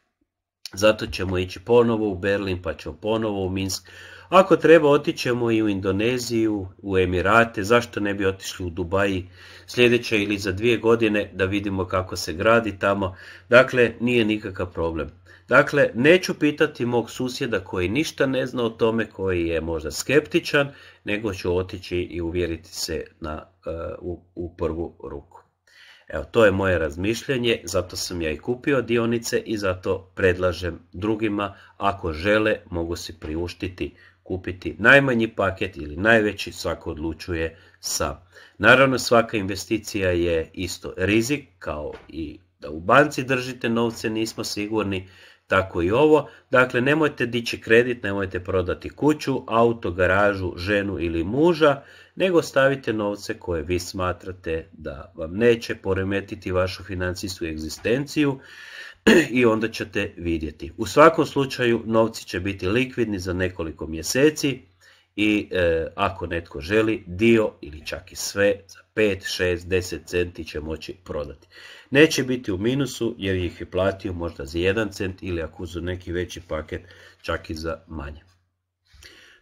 zato ćemo ići ponovo u Berlin, pa ćemo ponovo u Minsk. Ako treba, otićemo i u Indoneziju, u Emirate, zašto ne bi otišli u Dubaji sljedeće ili za dvije godine da vidimo kako se gradi tamo. Dakle, nije nikakav problem. Dakle, neću pitati mog susjeda koji ništa ne zna o tome, koji je možda skeptičan, nego ću otići i uvjeriti se na, eh, u, prvu ruku. Evo, to je moje razmišljanje, zato sam ja i kupio dionice i zato predlažem drugima, ako žele, mogu si priuštiti kupiti najmanji paket ili najveći, svako odlučuje sam. Naravno, svaka investicija je isto rizik, kao i da u banci držite novce, nismo sigurni, tako i ovo. Dakle, nemojte dići kredit, nemojte prodati kuću, auto, garažu, ženu ili muža, nego stavite novce koje vi smatrate da vam neće poremetiti vašu financijsku egzistenciju *clears throat* i onda ćete vidjeti. U svakom slučaju novci će biti likvidni za nekoliko mjeseci, i e, ako netko želi dio ili čak i sve za 5, 6, 10 centi će moći prodati. Neće biti u minusu jer ih je platio možda za 1 cent ili ako uzu neki veći paket čak i za manje.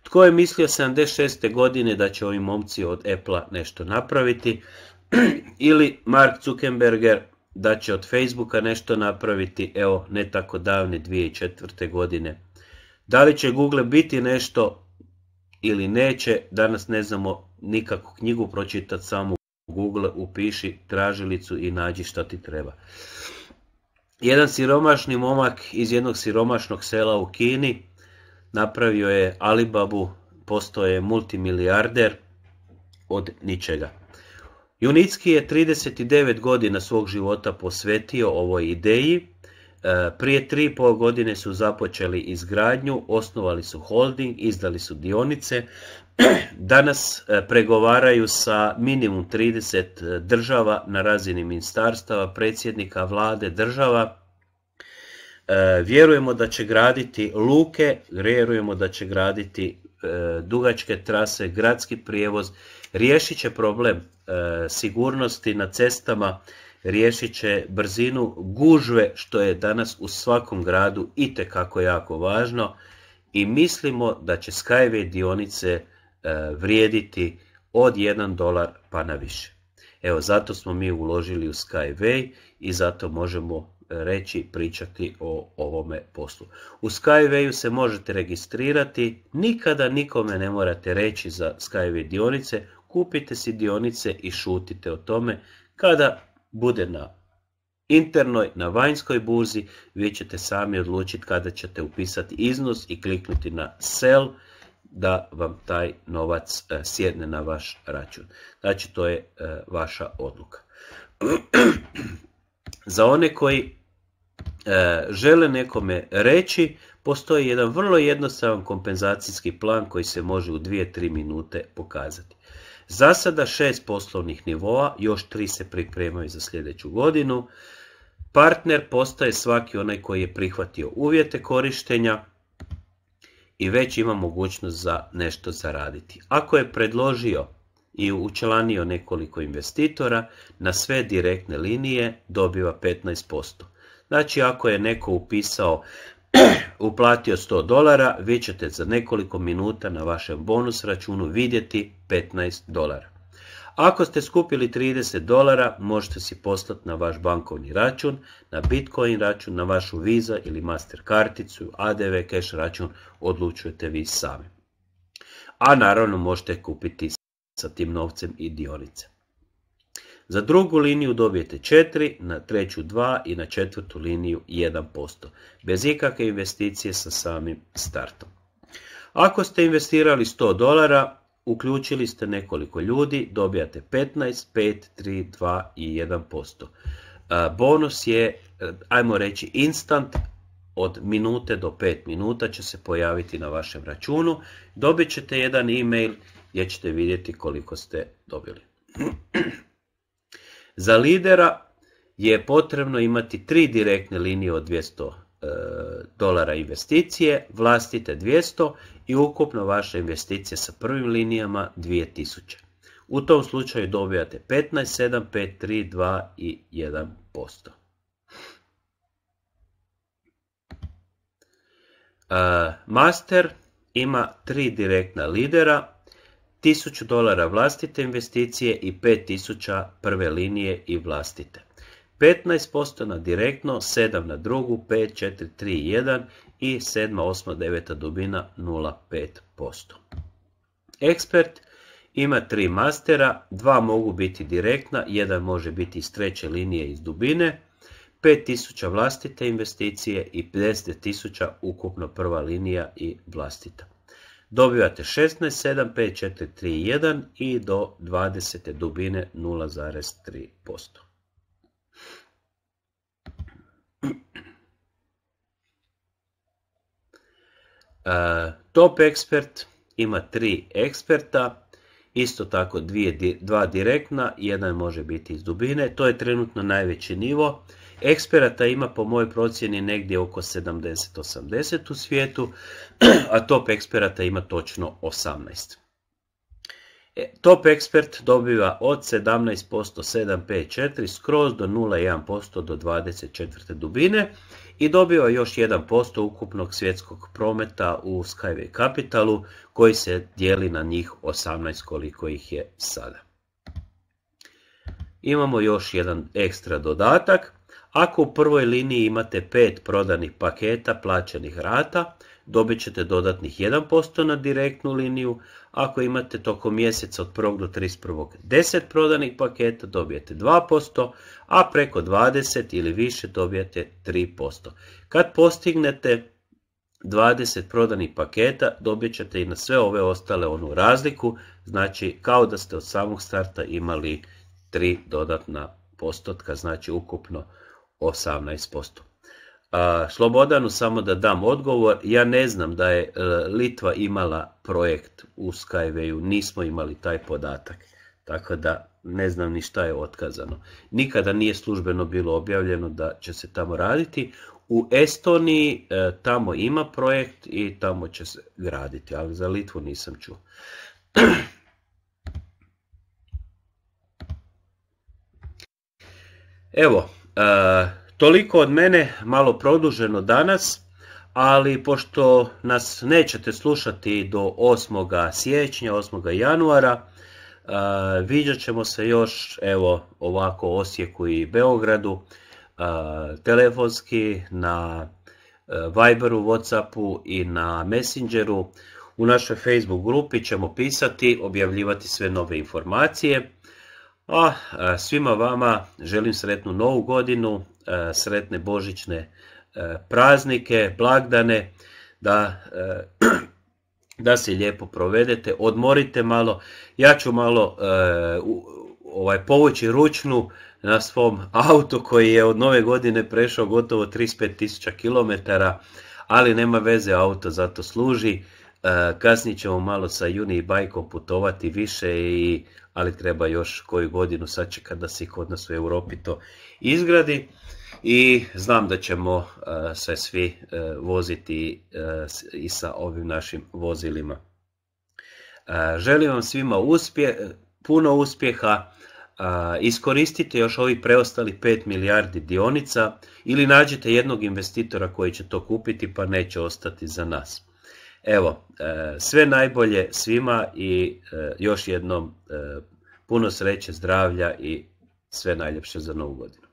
Tko je mislio 76. godine da će ovi momci od Apple nešto napraviti *clears throat* ili Mark Zuckerberger da će od Facebooka nešto napraviti, evo ne tako davne 2004. godine. Da li će Google biti nešto ili neće, danas ne znamo nikakvu knjigu pročitati, samo Google upiši tražilicu i nađi što ti treba. Jedan siromašni momak iz jednog siromašnog sela u Kini napravio je Alibabu, postao je multimilijarder od ničega. Junicki je 39 godina svog života posvetio ovoj ideji E, prije tri pol godine su započeli izgradnju, osnovali su holding, izdali su dionice. *clears throat* Danas e, pregovaraju sa minimum 30 e, država na razini ministarstava, predsjednika vlade, država. Vjerujemo da će graditi luke, vjerujemo da će graditi dugačke trase, gradski prijevoz, riješit će problem sigurnosti na cestama, riješit će brzinu gužve što je danas u svakom gradu i kako jako važno i mislimo da će Skyway dionice e, vrijediti od 1 dolar pa na više. Evo zato smo mi uložili u Skyway i zato možemo e, reći pričati o ovome poslu. U Skywayu se možete registrirati, nikada nikome ne morate reći za Skyway dionice, kupite si dionice i šutite o tome kada bude na internoj, na vanjskoj burzi, vi ćete sami odlučiti kada ćete upisati iznos i kliknuti na sell da vam taj novac e, sjedne na vaš račun. Znači to je e, vaša odluka. *clears throat* Za one koji e, žele nekome reći, postoji jedan vrlo jednostavan kompenzacijski plan koji se može u 2-3 minute pokazati. Za sada šest poslovnih nivoa, još tri se pripremaju za sljedeću godinu. Partner postaje svaki onaj koji je prihvatio uvjete korištenja i već ima mogućnost za nešto zaraditi. Ako je predložio i učlanio nekoliko investitora, na sve direktne linije dobiva 15%. Znači ako je neko upisao *clears throat* uplatio 100 dolara, vi ćete za nekoliko minuta na vašem bonus računu vidjeti 15 dolara. Ako ste skupili 30 dolara, možete si poslati na vaš bankovni račun, na Bitcoin račun, na vašu Visa ili Master karticu, ADV cash račun, odlučujete vi sami. A naravno možete kupiti sa tim novcem i dionice. Za drugu liniju dobijete 4, na treću 2 i na četvrtu liniju 1%. Bez ikakve investicije sa samim startom. Ako ste investirali 100 dolara, uključili ste nekoliko ljudi, dobijate 15, 5, 3, 2 i 1%. Bonus je, ajmo reći, instant, od minute do 5 minuta će se pojaviti na vašem računu. Dobit ćete jedan e-mail gdje ćete vidjeti koliko ste dobili. *clears throat* Za lidera je potrebno imati tri direktne linije od 200 e, dolara investicije, vlastite 200 i ukupno vaše investicije sa prvim linijama 2000. U tom slučaju dobijate 15, 7, 5, 3, 2 i 1%. E, master ima tri direktna lidera 1000 dolara vlastite investicije i 5000 prve linije i vlastite. 15% na direktno, 7 na drugu, 5, 4, 3, 1 i 7, 8, 9 dubina 0,5%. Ekspert ima tri mastera, dva mogu biti direktna, jedan može biti iz treće linije iz dubine, 5000 vlastite investicije i 50.000 ukupno prva linija i vlastita. Dobivate 16, 7, 5, 4, 3, 1 i do 20. dubine 0,3%. *clears throat* E, top ekspert ima tri eksperta, isto tako dvije, dva direktna, jedan može biti iz dubine. To je trenutno najveći nivo. Eksperata ima po mojoj procjeni negdje oko 70-80 u svijetu, a top eksperata ima točno 18. E, top ekspert dobiva od 17% 754 skroz do 0,1% do 24. dubine i dobiva još 1% ukupnog svjetskog prometa u Skyway Capitalu koji se dijeli na njih 18 koliko ih je sada. Imamo još jedan ekstra dodatak ako u prvoj liniji imate 5 prodanih paketa plaćenih rata, dobit ćete dodatnih 1% na direktnu liniju. Ako imate tokom mjeseca od 1. do 31. 10 prodanih paketa, dobijete 2%, a preko 20 ili više dobijete 3%. Kad postignete 20 prodanih paketa, dobit ćete i na sve ove ostale onu razliku, znači kao da ste od samog starta imali 3 dodatna postotka, znači ukupno 18%. Slobodanu samo da dam odgovor, ja ne znam da je e, Litva imala projekt u Skyway-u, nismo imali taj podatak, tako da ne znam ni šta je otkazano. Nikada nije službeno bilo objavljeno da će se tamo raditi. U Estoniji e, tamo ima projekt i tamo će se graditi, ali za Litvu nisam čuo. *clears throat* Evo, E, toliko od mene, malo produženo danas, ali pošto nas nećete slušati do 8. siječnja, 8. januara, e, vidjet ćemo se još evo ovako Osijeku i Beogradu, e, telefonski na Viberu, Whatsappu i na Messengeru. U našoj Facebook grupi ćemo pisati, objavljivati sve nove informacije. A e, svima vama želim sretnu novu godinu, e, sretne božićne e, praznike, blagdane, da, *clears throat* da se lijepo provedete, odmorite malo. Ja ću malo ovaj, povući ručnu na svom autu koji je od nove godine prešao gotovo 35.000 km, ali nema veze, auto zato služi. E, kasnije ćemo malo sa Juni i Bajkom putovati više, i, ali treba još koju godinu sačekati da se kod nas u Europi to izgradi. I znam da ćemo e, se svi e, voziti i sa ovim našim vozilima. Želim vam svima uspje, puno uspjeha. Iskoristite još ovih preostali 5 milijardi dionica ili nađite jednog investitora koji će to kupiti pa neće ostati za nas. Evo, e, sve najbolje svima i e, još jednom e, puno sreće, zdravlja i sve najljepše za novu godinu.